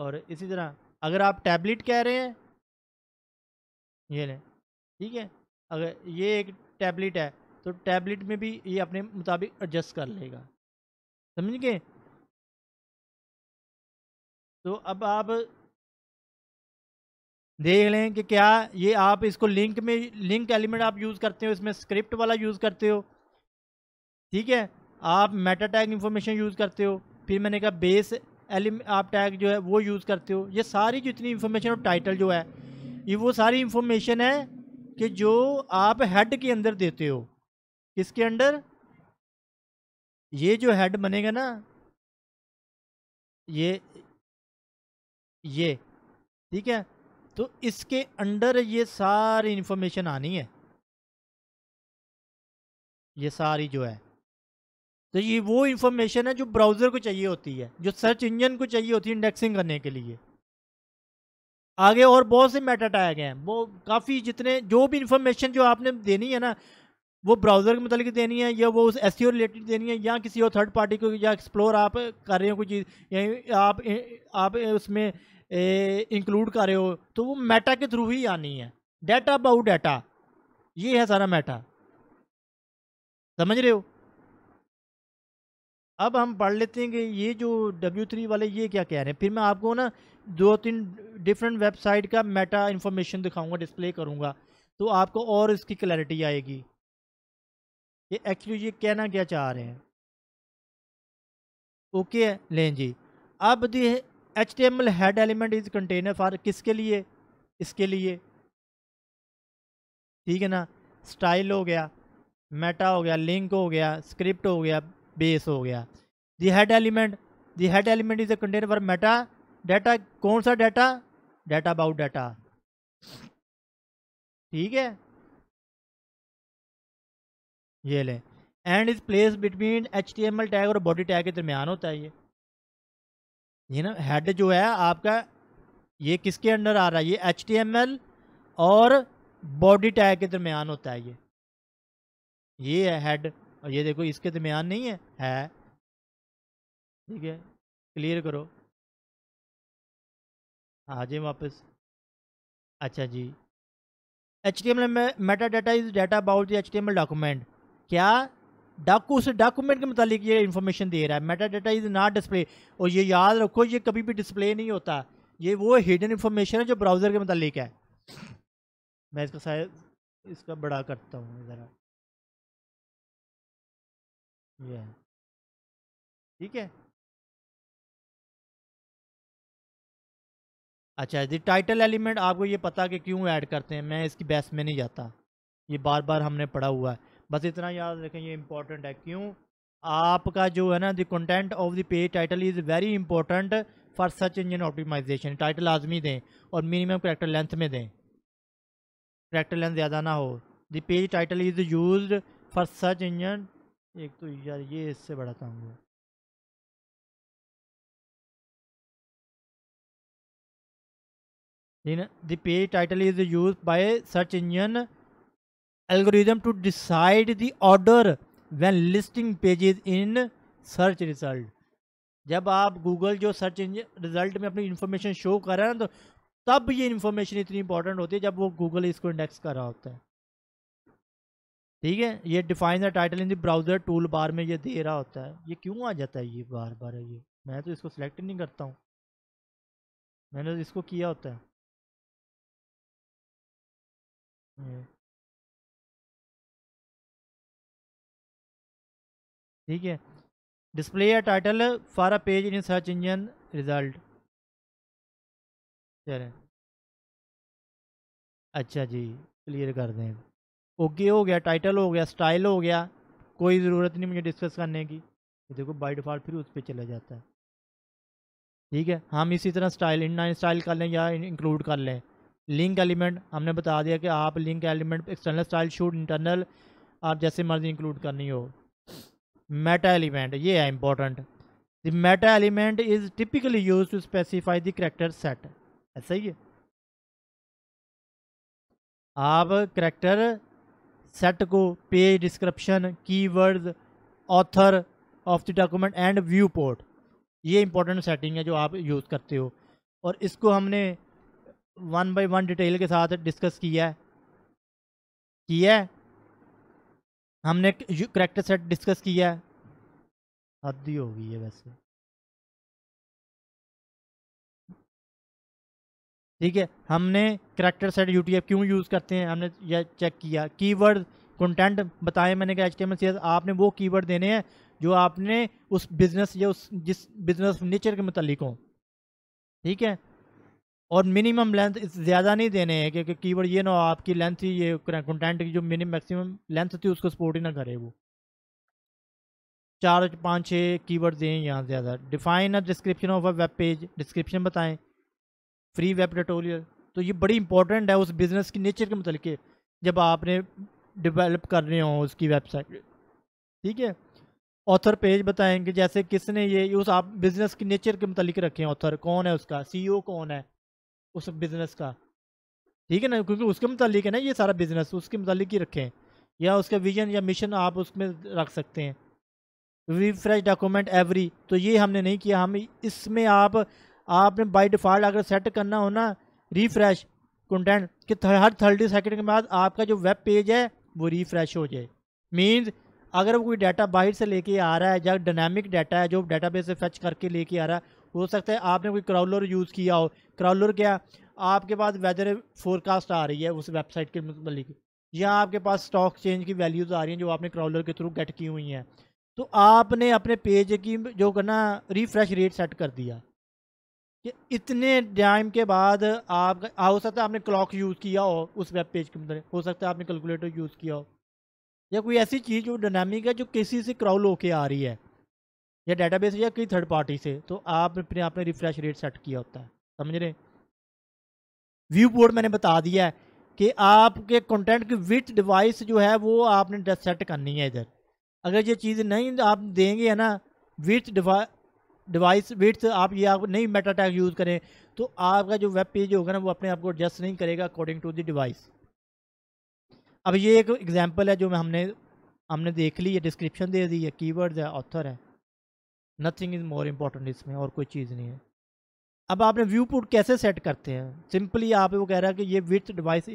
और इसी तरह अगर आप टैबलेट कह रहे हैं ये नहीं ठीक है अगर ये एक टैबलेट है तो टैबलेट में भी ये अपने मुताबिक एडजस्ट कर लेगा समझ गए तो अब आप देख लें कि क्या ये आप इसको लिंक में लिंक एलिमेंट आप यूज़ करते हो इसमें स्क्रिप्ट वाला यूज़ करते हो ठीक है आप मेटा टैग इन्फॉर्मेशन यूज़ करते हो फिर मैंने कहा बेस एलिम आप टैग जो है वो यूज़ करते हो ये सारी जितनी इन्फॉर्मेशन और टाइटल जो है ये वो सारी इन्फॉर्मेशन है कि जो आप हेड के अंदर देते हो किसके अंडर ये जो हेड बनेगा ना ये ये ठीक है तो इसके अंडर ये सारी इन्फॉर्मेशन आनी है ये सारी जो है तो ये वो इन्फॉर्मेशन है जो ब्राउज़र को चाहिए होती है जो सर्च इंजन को चाहिए होती है इंडेक्सिंग करने के लिए आगे और बहुत से मेटा गए हैं वो काफ़ी जितने जो भी इन्फॉर्मेशन जो आपने देनी है ना वो ब्राउज़र के मतलब देनी है या वो उस एस रिलेटेड e देनी है या किसी और थर्ड पार्टी को या एक्सप्लोर आप कर रहे हो कोई चीज़ या आप आप उसमें इंक्लूड कर रहे हो तो वो मेटा के थ्रू ही आनी है डेटा बाउ डेटा ये है सारा मेटा समझ रहे हो अब हम पढ़ लेते हैं कि ये जो डब्ल्यू थ्री वाले ये क्या कह रहे हैं फिर मैं आपको ना दो तीन डिफरेंट वेबसाइट का मेटा इन्फॉर्मेशन दिखाऊंगा डिस्प्ले करूंगा तो आपको और इसकी क्लैरिटी आएगी ये एक्चुअली ये कहना क्या चाह रहे हैं ओके लें जी अब the H T M L head element is container for किसके लिए इसके लिए ठीक है ना स्टाइल हो गया मेटा हो गया लिंक हो गया स्क्रिप्ट हो गया बेस हो गया the head element the head element is a container for meta data कौन सा डाटा डाटा अबाउट डाटा ठीक है ये लें and is place between H T M L tag और बॉडी टैग के दरमियान होता है ये ये ना हेड जो है आपका ये किसके अंडर आ रहा है ये एच और बॉडी टैग के दरमियान होता है ये ये है हेड और ये देखो इसके दरमियान नहीं है है ठीक है क्लियर करो आ जाए वापस अच्छा जी H T M L meta data is data about the H T M L document क्या डाकू उस डॉक्यूमेंट के मुतालिक ये इन्फॉर्मेशन दे रहा है meta data is not display और ये याद रखो ये कभी भी डिस्प्ले नहीं होता ये वो हिडन इन्फॉर्मेशन है जो ब्राउज़र के मतलब है मैं इसका शायद इसका बड़ा करता हूँ ज़रा ये ठीक है अच्छा जी टाइटल एलिमेंट आपको ये पता कि क्यों ऐड करते हैं मैं इसकी बहस में नहीं जाता ये बार बार हमने पढ़ा हुआ है बस इतना याद रखें ये इंपॉर्टेंट है क्यों आपका जो है ना the content of the page title is very important for search engine optimization title आजमी दें और मिनिमम करेक्टर लेंथ में दें करेक्टर लेंथ ज़्यादा ना हो the page title is use for search engine एक तो यार ये इससे बड़ा काम है the page title is use by search engine algorithm to decide the order when listing pages in search result जब आप गूगल जो सर्च रिजल्ट में अपनी इन्फॉर्मेशन शो कर रहे हैं ना तो तब ये इन्फॉर्मेशन इतनी इंपॉर्टेंट होती है जब वो गूगल इसको इंडेक्स कर रहा होता है ठीक है ये define the title in the browser toolbar में ये दे रहा होता है ये क्यों आ जाता है ये बार बार ये मैं तो इसको सिलेक्ट नहीं करता हूँ मैंने तो इसको किया होता है ठीक है डिस्प्ले या title for a page in search engine result चलें अच्छा जी क्लियर कर दें ओके हो गया टाइटल हो गया स्टाइल हो गया कोई ज़रूरत नहीं मुझे डिस्कस करने की देखो बाई डिफ़ॉल्ट फिर उस पर चला जाता है ठीक है हम इसी तरह स्टाइल इन नाइन स्टाइल कर लें या इंक्लूड कर लें लिंक एलिमेंट हमने बता दिया कि आप link element external style sheet internal आप जैसे मर्जी इंक्लूड करनी हो मेटा एलिमेंट ये है important the meta element is typically use to specify the character set ऐसा ही है आप करेक्टर सेट को page description keywords author of the document and viewport ये इंपॉर्टेंट सेटिंग है जो आप यूज़ करते हो और इसको हमने वन बाय वन डिटेल के साथ डिस्कस किया है किया है हमने करेक्टर सेट डिस्कस किया है हद ही हो गई है वैसे ठीक है हमने करेक्टर सेट यू क्यों यूज़ करते हैं हमने यह चेक किया कीवर्ड कंटेंट बताए मैंने कहा एच टी आपने वो कीवर्ड देने हैं जो आपने उस बिज़नेस या उस जिस बिज़नेस नेचर के मतलब हों ठीक है और मिनिमम लेंथ ज़्यादा नहीं देने हैं क्योंकि कीवर्ड ये ना हो आपकी लेंथ ही ये कंटेंट की जो मिनिमम मैक्सिमम लेंथ थी उसको सपोर्ट ही ना करे वो चार पाँच छः कीवर्ड दें यहाँ ज़्यादा define a description of a web page description बताएं फ्री वेब टटोरियल तो ये बड़ी इंपॉर्टेंट है उस बिज़नेस की नेचर के मतलब जब आपने डिवेलप कर रहे हो उसकी वेबसाइट ठीक है ऑथर पेज बताएँगे कि जैसे किसने ये उस आप बिज़नेस की नेचर के मतलब रखे हैं ऑथर कौन है उसका सीईओ e कौन है उस बिज़नेस का ठीक है ना क्योंकि उसके मतलब है ना ये सारा बिज़नेस उसके मतलब ही रखें या उसका विजन या मिशन आप उसमें रख सकते हैं रिफ्रेश डॉक्यूमेंट एवरी तो ये हमने नहीं किया हम इसमें आप आपने बाई डिफ़ॉल्ट अगर सेट करना हो ना रिफ्रेश कंटेंट कि हर थर्टी सेकंड के बाद आपका जो वेब पेज है वो रिफ्रेश हो जाए मींस अगर वो कोई डाटा बाहर से लेके आ रहा है या डायनामिक डाटा है जो डाटाबेस से फेच करके लेके आ रहा है हो सकता है आपने कोई क्राउलर यूज़ किया हो क्राउलर क्या आपके पास वेदर फोरकास्ट आ रही है उस वेबसाइट के मतलब या आपके पास स्टॉक चेंज की वैल्यूज़ आ रही हैं जो आपने क्राउलर के थ्रू गेट की हुई हैं तो आपने अपने पेज की जो करना रिफ्रेश रेट सेट कर दिया कि इतने टाइम के बाद आप हो सकता है आपने क्लॉक यूज़ किया हो उस वेब पेज के मतलब हो सकता है आपने कैलकुलेटर यूज़ किया हो या कोई ऐसी चीज़ जो डायनामिक है जो किसी से क्राउल होके आ रही है या डेटाबेस या कई थर्ड पार्टी से तो आप अपने आपने रिफ्रेश रेट सेट किया होता है समझ रहे व्यू बोर्ड मैंने बता दिया है कि आपके कंटेंट की विथ डिवाइस जो है वो आपने सेट करनी है इधर अगर ये चीज़ नहीं आप देंगे है ना विथ डिवाइस विथ आप ये आप नहीं मेटा टैग यूज़ करें तो आपका जो वेब पेज होगा ना वो अपने आप को एडजस्ट नहीं करेगा अकॉर्डिंग टू द डिवाइस अब ये एक एग्जांपल है जो मैं हमने हमने देख ली है डिस्क्रिप्शन दे दी है कीवर्ड है ऑथर है नथिंग इज मोर इम्पॉर्टेंट इसमें और कोई चीज़ नहीं है अब आपने व्यू पुट कैसे सेट करते हैं सिंपली आप वो कह रहा है कि ये विथ डिवाइस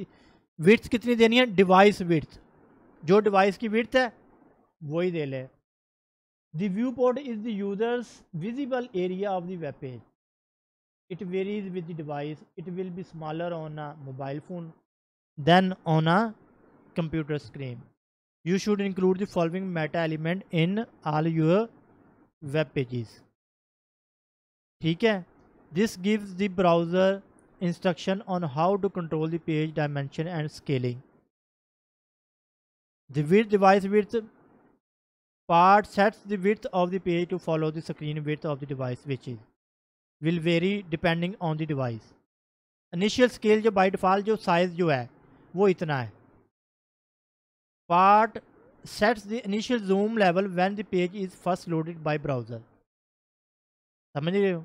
विथ्स कितनी देनी है डिवाइस विथ जो डिवाइस की विथ है वो ही दे ले viewport is the user's visible area of the web page it varies with the device it will be smaller on a mobile phone than on a computer screen you should include the following meta element in all your web pages ठीक है this gives the browser instruction on how to control the page dimension and scaling the width device width part sets the width of the page to follow the screen width of the device which is will vary depending on the device initial scale जो by default जो size जो है वो इतना है part sets the initial zoom level when the page is first loaded by browser समझ रहे हो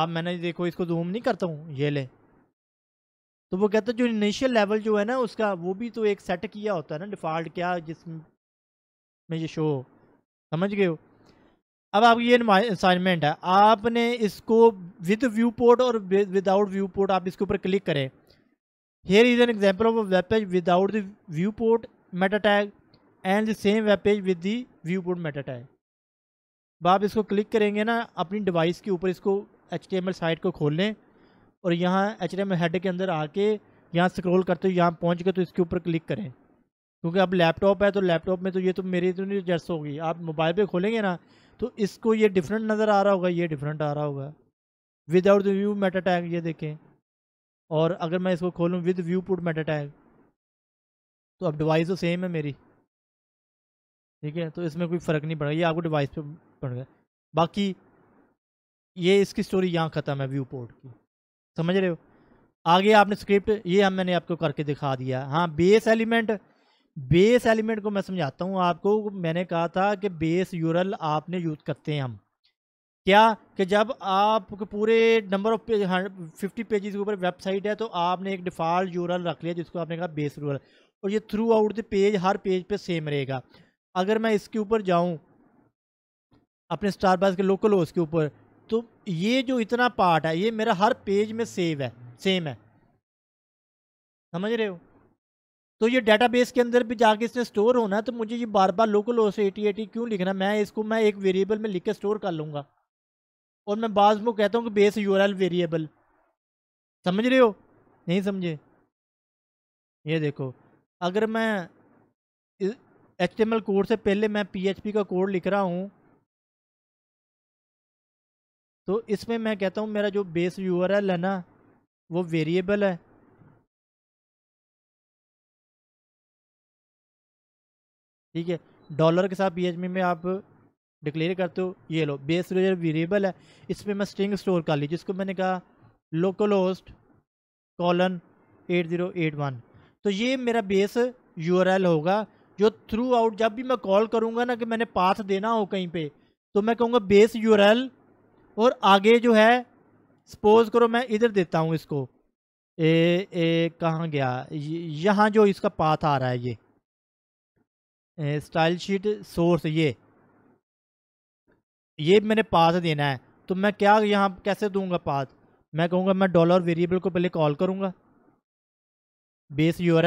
आप मैंने देखो इसको जूम नहीं करता हूँ ये ले तो वो कहता है जो इनिशियल लेवल जो है ना उसका वो भी तो एक सेट किया होता है ना डिफ़ॉल्ट क्या जिस में ये शो समझ गए हो अब आपकी ये असाइनमेंट है आपने इसको विद व्यू पोर्ट और विदाउट व्यू पोर्ट आप इसके ऊपर क्लिक करें here is an example of web page without the viewport meta tag and same web page with the viewport meta tag अब आप इसको क्लिक करेंगे ना अपनी डिवाइस के ऊपर इसको H T M L site को खोल लें और यहाँ H T M L head के अंदर आके यहाँ स्क्रॉल करते हो यहाँ पहुँच गए तो इसके ऊपर क्लिक करें क्योंकि अब लैपटॉप है तो लैपटॉप में तो ये तो मेरी तो नहीं जर्स होगी आप मोबाइल पे खोलेंगे ना तो इसको ये डिफरेंट नज़र आ रहा होगा ये डिफरेंट आ रहा होगा without the view meta tag ये देखें और अगर मैं इसको खोलूँ with viewport meta tag तो अब डिवाइस तो सेम है मेरी ठीक है तो इसमें कोई फ़र्क नहीं पड़ेगा ये आपको डिवाइस पे पड़ गया बाकी ये इसकी स्टोरी यहाँ ख़त्म है व्यू पोर्ट की समझ रहे हो आगे आपने स्क्रिप्ट ये हम मैंने आपको करके दिखा दिया हाँ बेस एलिमेंट बेस एलिमेंट को मैं समझाता हूँ आपको मैंने कहा था कि बेस यूरल आपने यूज़ करते हैं हम क्या कि जब आप पूरे नंबर ऑफ फिफ्टी पेजेस के ऊपर वेबसाइट है तो आपने एक डिफ़ॉल्ट यूरल रख लिया जिसको आपने कहा बेस यूरल और ये थ्रू आउट द पेज हर पेज पे सेम रहेगा अगर मैं इसके ऊपर जाऊँ अपने स्टार के लोकल हो के ऊपर तो ये जो इतना पार्ट है ये मेरा हर पेज में सेव है सेम है समझ रहे हो तो ये डेटाबेस के अंदर भी जाके इसने स्टोर होना है तो मुझे ये बार बार लोकल होस्ट एटी एटी क्यों लिखना मैं इसको मैं एक वेरिएबल में लिख के स्टोर कर लूँगा और मैं बाद में कहता हूँ कि बेस यू वेरिएबल समझ रहे हो नहीं समझे ये देखो अगर मैं एच एम एल कोड से पहले मैं पी एच पी का कोड लिख रहा हूँ तो इसमें मैं कहता हूँ मेरा जो बेस यू आर एल है ना वो वेरिएबल है ठीक है डॉलर के साथ पी एच पी में आप डिक्लेयर करते हो ये लो बेस वेरिएबल है इसमें मैं स्ट्रिंग स्टोर कर ली जिसको मैंने कहा localhost colon eight zero eight one तो ये मेरा बेस यू होगा जो थ्रू आउट जब भी मैं कॉल करूँगा ना कि मैंने पाथ देना हो कहीं पे तो मैं कहूँगा बेस यू और आगे जो है सपोज करो मैं इधर देता हूँ इसको ए ए कहाँ गया यहाँ जो इसका पाथ आ रहा है ये स्टाइल शीट सोर्स ये ये मैंने पाथ देना है तो मैं क्या यहाँ कैसे दूंगा पाथ मैं कहूँगा मैं डॉलर वेरिएबल को पहले कॉल करूँगा बेस यू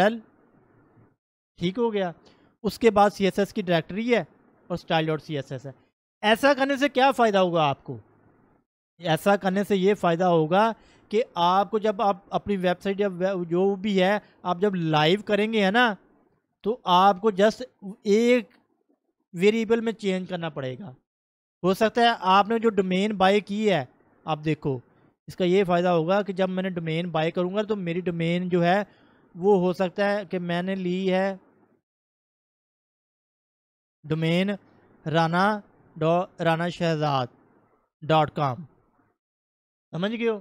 ठीक हो गया उसके बाद सी की डायरेक्टरी है और स्टाइल डॉट सी है ऐसा करने से क्या फ़ायदा होगा आपको ऐसा करने से ये फ़ायदा होगा कि आपको जब आप अपनी वेबसाइट या जो भी है आप जब लाइव करेंगे है ना तो आपको जस्ट एक वेरिएबल में चेंज करना पड़ेगा हो सकता है आपने जो डोमेन बाय की है आप देखो इसका ये फ़ायदा होगा कि जब मैंने डोमेन बाय करूँगा तो मेरी डोमेन जो है वो हो सकता है कि मैंने ली है डोमेन राना डॉ राना शहजाद डॉट कॉम समझ गए हो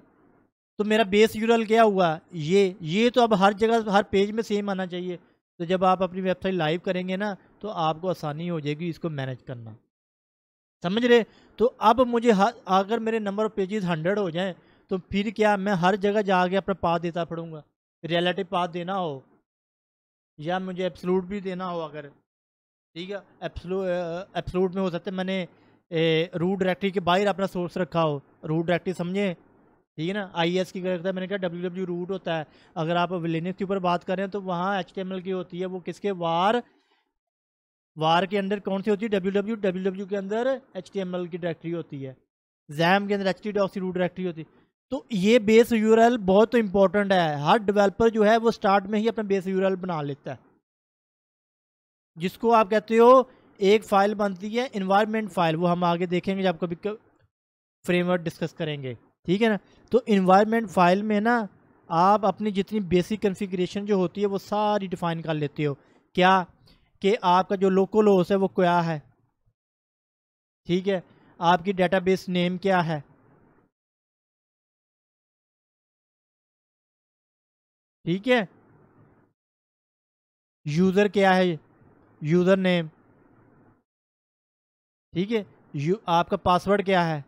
तो मेरा बेस यूरल क्या हुआ ये ये तो अब हर जगह हर पेज में सेम आना चाहिए तो जब आप अपनी वेबसाइट लाइव करेंगे ना तो आपको आसानी हो जाएगी इसको मैनेज करना समझ रहे तो अब मुझे अगर मेरे नंबर ऑफ पेजेस हंड्रेड हो जाएं तो फिर क्या मैं हर जगह जाके अपना पा देता पड़ूंगा रियलिटी पाथ देना हो या मुझे एप्सलूट भी देना हो अगर ठीक है एप्सलूट में हो सकता है मैंने रूट डायरेक्टरी के बाहर अपना सोर्स रखा हो रूट डायरेक्टरी समझें ठीक है ना आई एस की करता है मैंने कहा डब्ल्यू डब्ल्यू रूट होता है अगर आप लिनक्स के ऊपर बात करें तो वहाँ एच की होती है वो किसके वार वार के अंदर कौन सी होती है डब्ल्यू डब्ल्यू डब्ल्यू डब्ल्यू के अंदर एच की डायरेक्टरी होती है जैम के अंदर एच टी डॉक्स की रूट डायरेक्टरी होती है तो ये बेस यूरल बहुत इंपॉर्टेंट है हर डेवलपर जो है वो स्टार्ट में ही अपना बेस यू बना लेता है जिसको आप कहते हो एक फ़ाइल बनती है इन्वायरमेंट फाइल वो हम आगे देखेंगे जब कभी फ्रेमवर्क डिस्कस करेंगे ठीक है ना तो इन्वायरमेंट फाइल में ना आप अपनी जितनी बेसिक कन्फिग्रेशन जो होती है वो सारी डिफाइन कर लेते हो क्या कि आपका जो लोकल होस है वो क्या है ठीक है आपकी डेटाबेस नेम क्या है ठीक है यूज़र क्या है यूज़र नेम ठीक है यू आपका पासवर्ड क्या है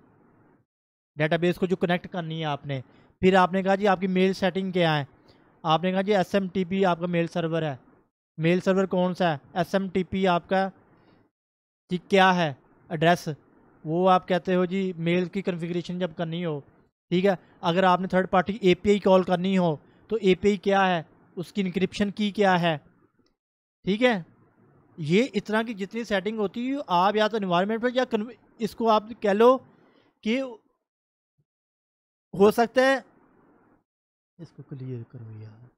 डेटाबेस को जो कनेक्ट करनी है आपने फिर आपने कहा जी आपकी मेल सेटिंग क्या है आपने कहा G S M T P आपका मेल सर्वर है मेल सर्वर कौन सा है एस एम टी पी आपका जी क्या है एड्रेस वो आप कहते हो जी मेल की कन्फिग्रेशन जब करनी हो ठीक है अगर आपने third party A P I call करनी हो तो ए क्या है उसकी इंक्रिप्शन की क्या है ठीक है ये इस तरह की जितनी सेटिंग होती है आप या तो इन्वायरमेंट पर या इसको आप कह लो कि हो सकता है इसको क्लियर करो यार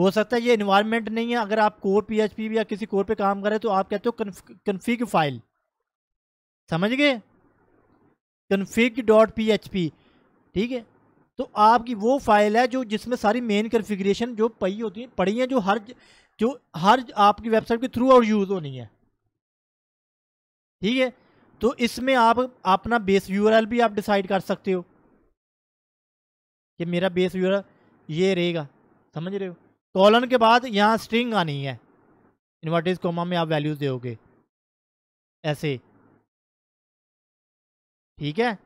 हो सकता है ये इन्वायरमेंट नहीं है अगर आप कोर पीएचपी या किसी कोर पे काम करें तो आप कहते हो कन्फिग फाइल समझ गए कन्फिग डॉट पी ठीक है तो आपकी वो फाइल है जो जिसमें सारी मेन कन्फिग्रेशन जो पई होती है पड़ी है जो हर जो हर आपकी वेबसाइट के थ्रू और यूज़ होनी है ठीक है तो इसमें आप अपना बेस यूआरएल भी आप डिसाइड कर सकते हो कि मेरा बेस यूआरएल ये रहेगा समझ रहे हो कॉलन के बाद यहाँ स्ट्रिंग आनी है इन्वर्टेज कोमा में आप वैल्यूज़ दोगे ऐसे ठीक है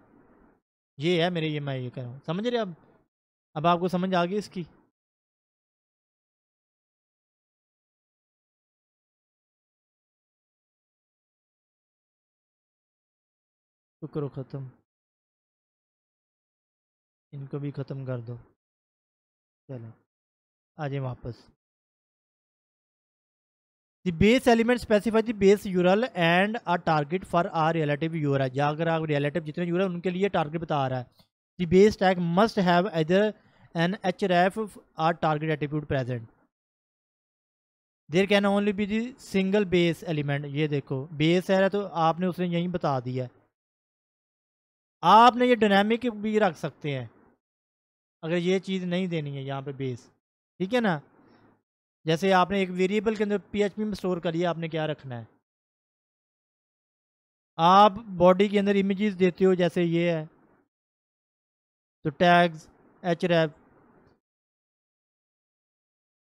ये है मेरे ये मैं ये कह रहा हूँ समझ रहे अब अब आपको समझ आ गई इसकी करो ख़त्म इनको भी ख़त्म कर दो चलो आ जाए वापस the base element specify the base URL and a target for all relative URL है या अगर आप रियलेटिव जितने यूर है उनके लिए टारगेट बता रहा है the base tag must have either an href or target एटीट्यूड present there can only be single base element ये देखो बेस है तो आपने उसने यहीं बता दिया है आपने ये डायनेमिक भी रख सकते हैं अगर ये चीज़ नहीं देनी है यहाँ पे बेस ठीक है ना जैसे आपने एक वेरिएबल के अंदर पीएचपी में स्टोर करिए आपने क्या रखना है आप बॉडी के अंदर इमेजेस देते हो जैसे ये है तो टैग्स एच रैप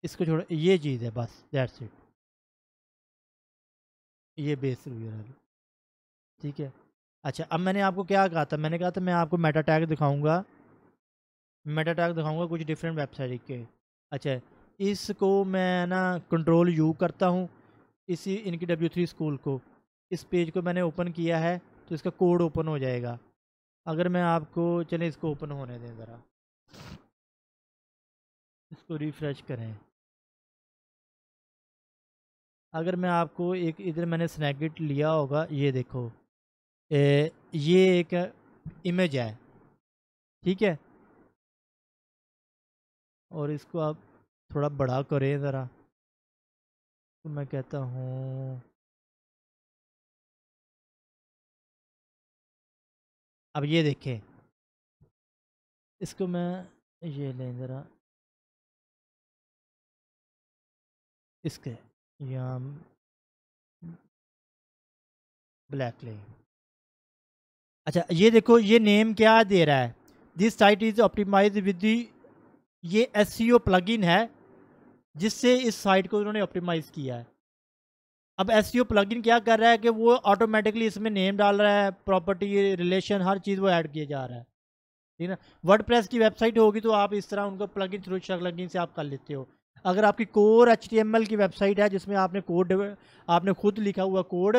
इसको छोड़ ये चीज़ है बस दैट्स इट ये बेस ठीक है अच्छा अब मैंने आपको क्या कहा था मैंने कहा था मैं आपको मेटा टैग दिखाऊंगा मेटा टैग दिखाऊंगा कुछ डिफरेंट वेबसाइट के अच्छा इसको मैं ना कंट्रोल यू करता हूँ इसी इनकी डब्ल्यू थ्री स्कूल को इस पेज को मैंने ओपन किया है तो इसका कोड ओपन हो जाएगा अगर मैं आपको चले इसको ओपन होने दें ज़रा इसको रिफ़्रेश करें अगर मैं आपको एक इधर मैंने स्नैगिट लिया होगा ये देखो ए, ये एक इमेज है ठीक है और इसको आप थोड़ा बड़ा करें ज़रा तो मैं कहता हूँ अब ये देखें इसको मैं ये लें ज़रा इसके या ब्लैक लें अच्छा ये देखो ये नेम क्या दे रहा है this site is optimize with ये एस सी ओ इन है जिससे इस साइट को उन्होंने ऑप्टिमाइज़ किया है अब एस टी e क्या कर रहा है कि वो ऑटोमेटिकली इसमें नेम डाल रहा है प्रॉपर्टी रिलेशन हर चीज़ वो ऐड किए जा रहा है ठीक है वर्ड प्रेस की वेबसाइट होगी तो आप इस तरह उनको प्लग इन थ्रू शक से आप कर लेते हो अगर आपकी कोर एच की वेबसाइट है जिसमें आपने कोड आपने खुद लिखा हुआ कोड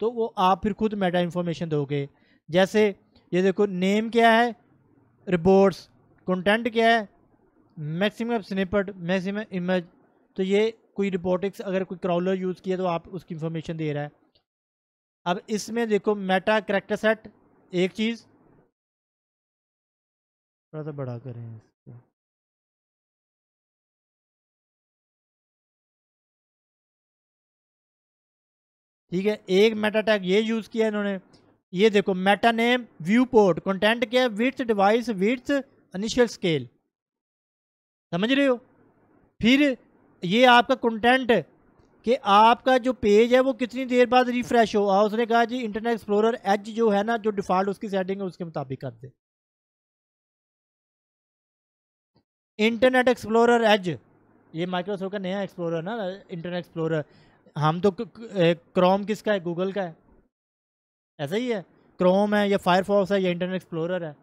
तो वो आप फिर खुद मेटा इन्फॉर्मेशन दोगे जैसे ये देखो नेम क्या है रिपोर्ट्स कंटेंट क्या है मैक्सिमम स्निपेट मैक्सिमम इमेज तो ये कोई रिपोर्टिक्स अगर कोई क्राउलर यूज़ किया तो आप उसकी इंफॉर्मेशन दे रहा है अब इसमें देखो मेटा करेक्टर सेट एक चीज़ थोड़ा सा बड़ा करें इसको ठीक है एक मेटा टैग ये यूज़ किया इन्होंने ये देखो meta name viewport content क्या है width device width initial scale समझ रहे हो फिर ये आपका कंटेंट कि आपका जो पेज है वो कितनी देर बाद रिफ़्रेश हो और उसने कहा जी इंटरनेट एक्सप्लोरर एज जो है ना जो डिफ़ॉल्ट उसकी सेटिंग है उसके मुताबिक कर दे इंटरनेट एक्सप्लोरर एज ये माइक्रोसॉफ्ट का नया एक्सप्लोरर ना इंटरनेट एक्सप्लोरर हम तो क्रोम किसका है गूगल का है ऐसा ही है क्रोम है या फायरफॉक्स है या इंटरनेट एक्सप्लोरर है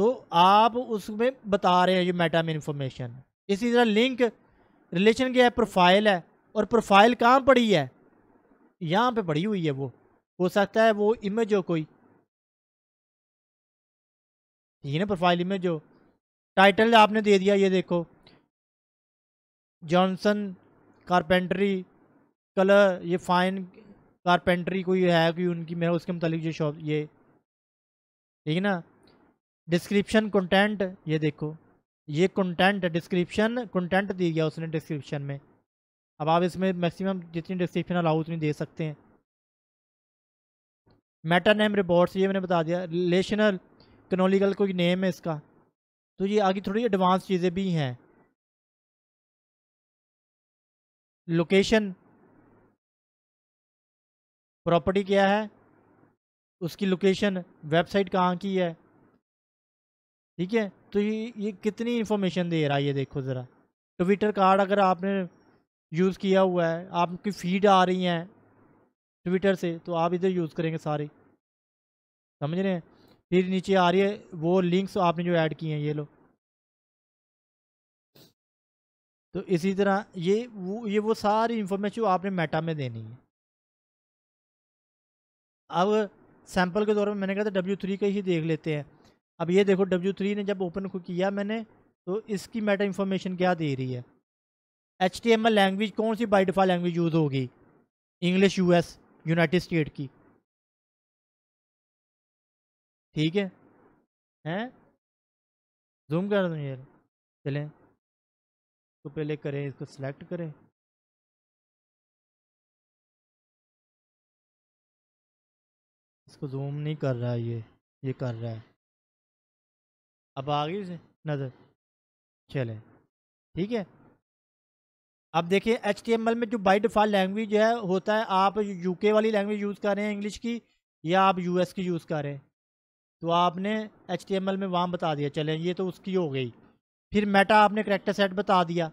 तो आप उसमें बता रहे हैं ये मेटा में इंफॉर्मेशन इसी तरह लिंक रिलेशन क्या है प्रोफाइल है और प्रोफाइल कहाँ पड़ी है यहाँ पे पड़ी हुई है वो हो सकता है वो इमेज हो कोई ठीक है ना प्रोफाइल इमेज हो टाइटल आपने दे दिया ये देखो जॉनसन कारपेंट्री कलर ये फाइन कारपेंट्री कोई है कोई उनकी मेरा उसके मतलब ये शॉप ये ठीक है ना डिस्क्रिप्शन कंटेंट ये देखो ये कंटेंट डिस्क्रिप्शन कंटेंट दी गया उसने डिस्क्रिप्शन में अब आप इसमें मैक्सिमम जितनी डिस्क्रिप्शन अलाउ उतनी दे सकते हैं मेटा नेम रिपोर्ट्स ये मैंने बता दिया रिलेशनल कनोलिकल कोई नेम है इसका तो ये आगे थोड़ी एडवांस चीज़ें भी हैं लोकेशन प्रॉपर्टी क्या है उसकी लोकेशन वेबसाइट कहाँ की है ठीक है तो ये ये कितनी इन्फॉर्मेशन दे रहा है ये देखो ज़रा ट्विटर कार्ड अगर आपने यूज़ किया हुआ है आपकी फीड आ रही हैं ट्विटर से तो आप इधर यूज़ करेंगे सारी समझ रहे हैं फिर नीचे आ रही है वो लिंक्स आपने जो ऐड किए हैं ये लो तो इसी तरह ये वो ये वो सारी इन्फॉर्मेशन आपने मेटा में देनी है अब सैंपल के दौरान मैंने कहा था डब्ल्यू थ्री का ही देख लेते हैं अब ये देखो डब्ल्यू थ्री ने जब ओपन को किया मैंने तो इसकी मेटा इन्फॉर्मेशन क्या दे रही है H T M L language कौन सी बाइडफा लैंग्वेज यूज़ होगी English U S United State की ठीक है हैं जूम कर दूँ यार चलें तो पहले करें इसको सिलेक्ट करें इसको जूम नहीं कर रहा है ये ये कर रहा है अब आ गई नज़र चले ठीक है अब देखिए एच में जो बाई डिफ़ॉल्ट लैंग्वेज है होता है आप यूके वाली लैंग्वेज यूज़ कर रहे हैं इंग्लिश की या आप यूएस की यूज़ कर रहे हैं तो आपने एच में वहाँ बता दिया चले ये तो उसकी हो गई फिर मेटा आपने करेक्टर सेट बता दिया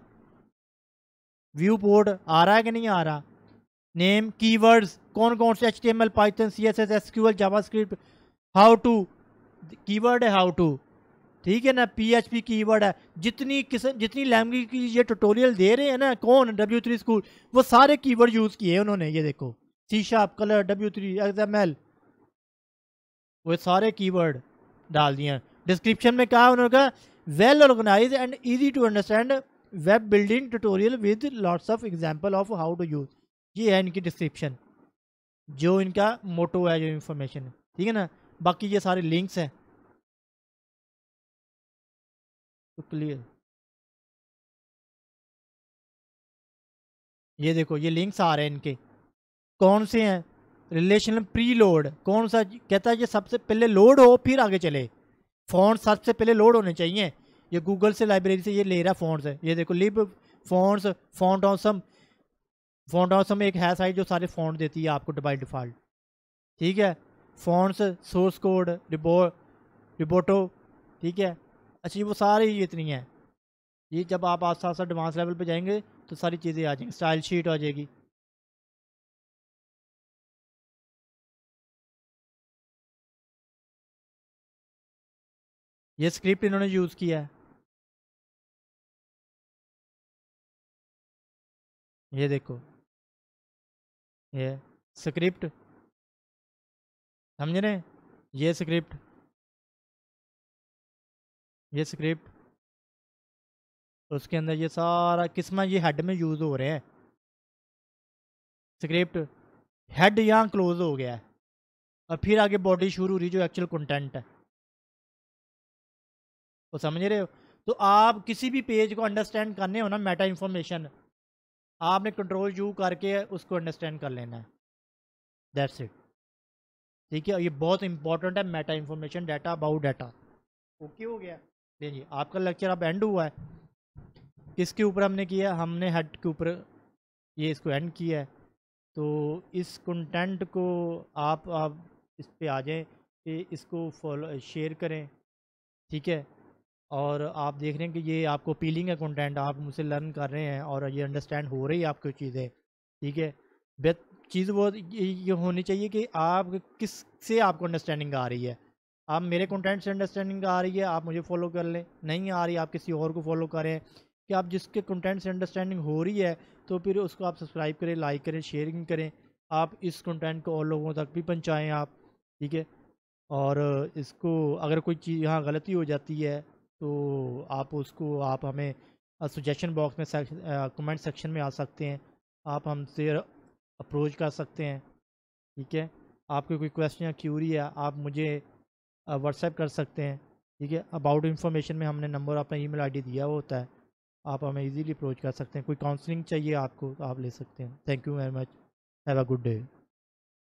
व्यू पोर्ट आ रहा है कि नहीं आ रहा नेम कीवर्ड्स कौन कौन से H T M L Python C S S S Q L JavaScript how to keyword है हाउ टू ठीक है ना पीएचपी कीवर्ड है जितनी किस्म जितनी लैंग्वेज की ये ट्यूटोरियल दे रहे हैं ना कौन डब्ल्यू थ्री स्कूल वो सारे कीवर्ड यूज़ किए हैं उन्होंने ये देखो C colour W three M L वो सारे कीवर्ड डाल दिए हैं डिस्क्रिप्शन में कहा उन्होंने कहा well organize and easy to understand web building tutorial with lots of example of how to use ये है इनकी डिस्क्रिप्शन जो इनका मोटो है जो इन्फॉर्मेशन है ठीक है ना बाकी ये सारे लिंक्स हैं क्लियर तो ये देखो ये लिंक्स आ रहे हैं इनके कौन से हैं रिलेशनल प्री लोड कौन सा कहता है ये सबसे पहले लोड हो फिर आगे चले फ़ोन सबसे पहले लोड होने चाहिए ये गूगल से लाइब्रेरी से ये ले रहा फोन है ये देखो lib font font awesome font awesome एक है साइट जो सारे फ़ोन देती है आपको डिबाइल डिफ़ॉल्ट ठीक है फोन सोर्स कोड रिबो रिबोटो ठीक है अच्छा ये वो सारी ही इतनी है ये जब आप आज साथ साथ एडवांस लेवल पे जाएंगे तो सारी चीज़ें आ जाएंगी स्टाइल शीट आ जाएगी ये स्क्रिप्ट इन्होंने यूज़ किया है ये देखो ये स्क्रिप्ट समझ रहे ये स्क्रिप्ट ये स्क्रिप्ट उसके अंदर ये सारा किस्म ये हेड में यूज़ हो रहे हैं स्क्रिप्ट हेड यहाँ क्लोज हो गया है और फिर आगे बॉडी शुरू हो रही जो एक्चुअल कंटेंट है वो तो समझ रहे हो तो आप किसी भी पेज को अंडरस्टैंड करने हो ना मेटा इन्फॉर्मेशन आपने कंट्रोल यू करके उसको अंडरस्टैंड कर लेना है दैट्स इट ठीक है ये बहुत इंपॉर्टेंट है meta information data about data okay हो गया जी जी आपका लेक्चर अब एंड हुआ है किसके ऊपर हमने किया हमने हेड के ऊपर ये इसको एंड किया है तो इस कंटेंट को आप आप इस पर आ जाएं कि इसको फॉलो शेयर करें ठीक है और आप देख रहे हैं कि ये आपको पीलिंग है कंटेंट आप मुझसे लर्न कर रहे हैं और ये अंडरस्टैंड हो रही है आपको चीज़ें ठीक है बेहतर चीज़ वो ये होनी चाहिए कि आप किस से आपको अंडरस्टैंडिंग आ रही है आप मेरे कंटेंट से अंडरस्टैंडिंग आ रही है आप मुझे फॉलो कर लें नहीं आ रही आप किसी और को फॉलो करें कि आप जिसके कंटेंट से अंडरस्टैंडिंग हो रही है तो फिर उसको आप सब्सक्राइब करें लाइक करें शेयरिंग करें आप इस कंटेंट को और लोगों तक भी पहुँचाएँ आप ठीक है और इसको अगर कोई चीज़ यहाँ गलती हो जाती है तो आप उसको आप हमें सुजेशन बॉक्स में कमेंट सेक्शन में आ सकते हैं आप हमसे अप्रोच कर सकते हैं ठीक है आपके कोई क्वेश्चन या क्यूरी है आप मुझे व्हाट्सएप कर सकते हैं ठीक है अबाउट इन्फॉर्मेशन में हमने नंबर अपना ईमेल आईडी दिया होता है आप हमें इजीली अप्रोच कर सकते हैं कोई काउंसलिंग चाहिए आपको तो आप ले सकते हैं thank you very much have a good day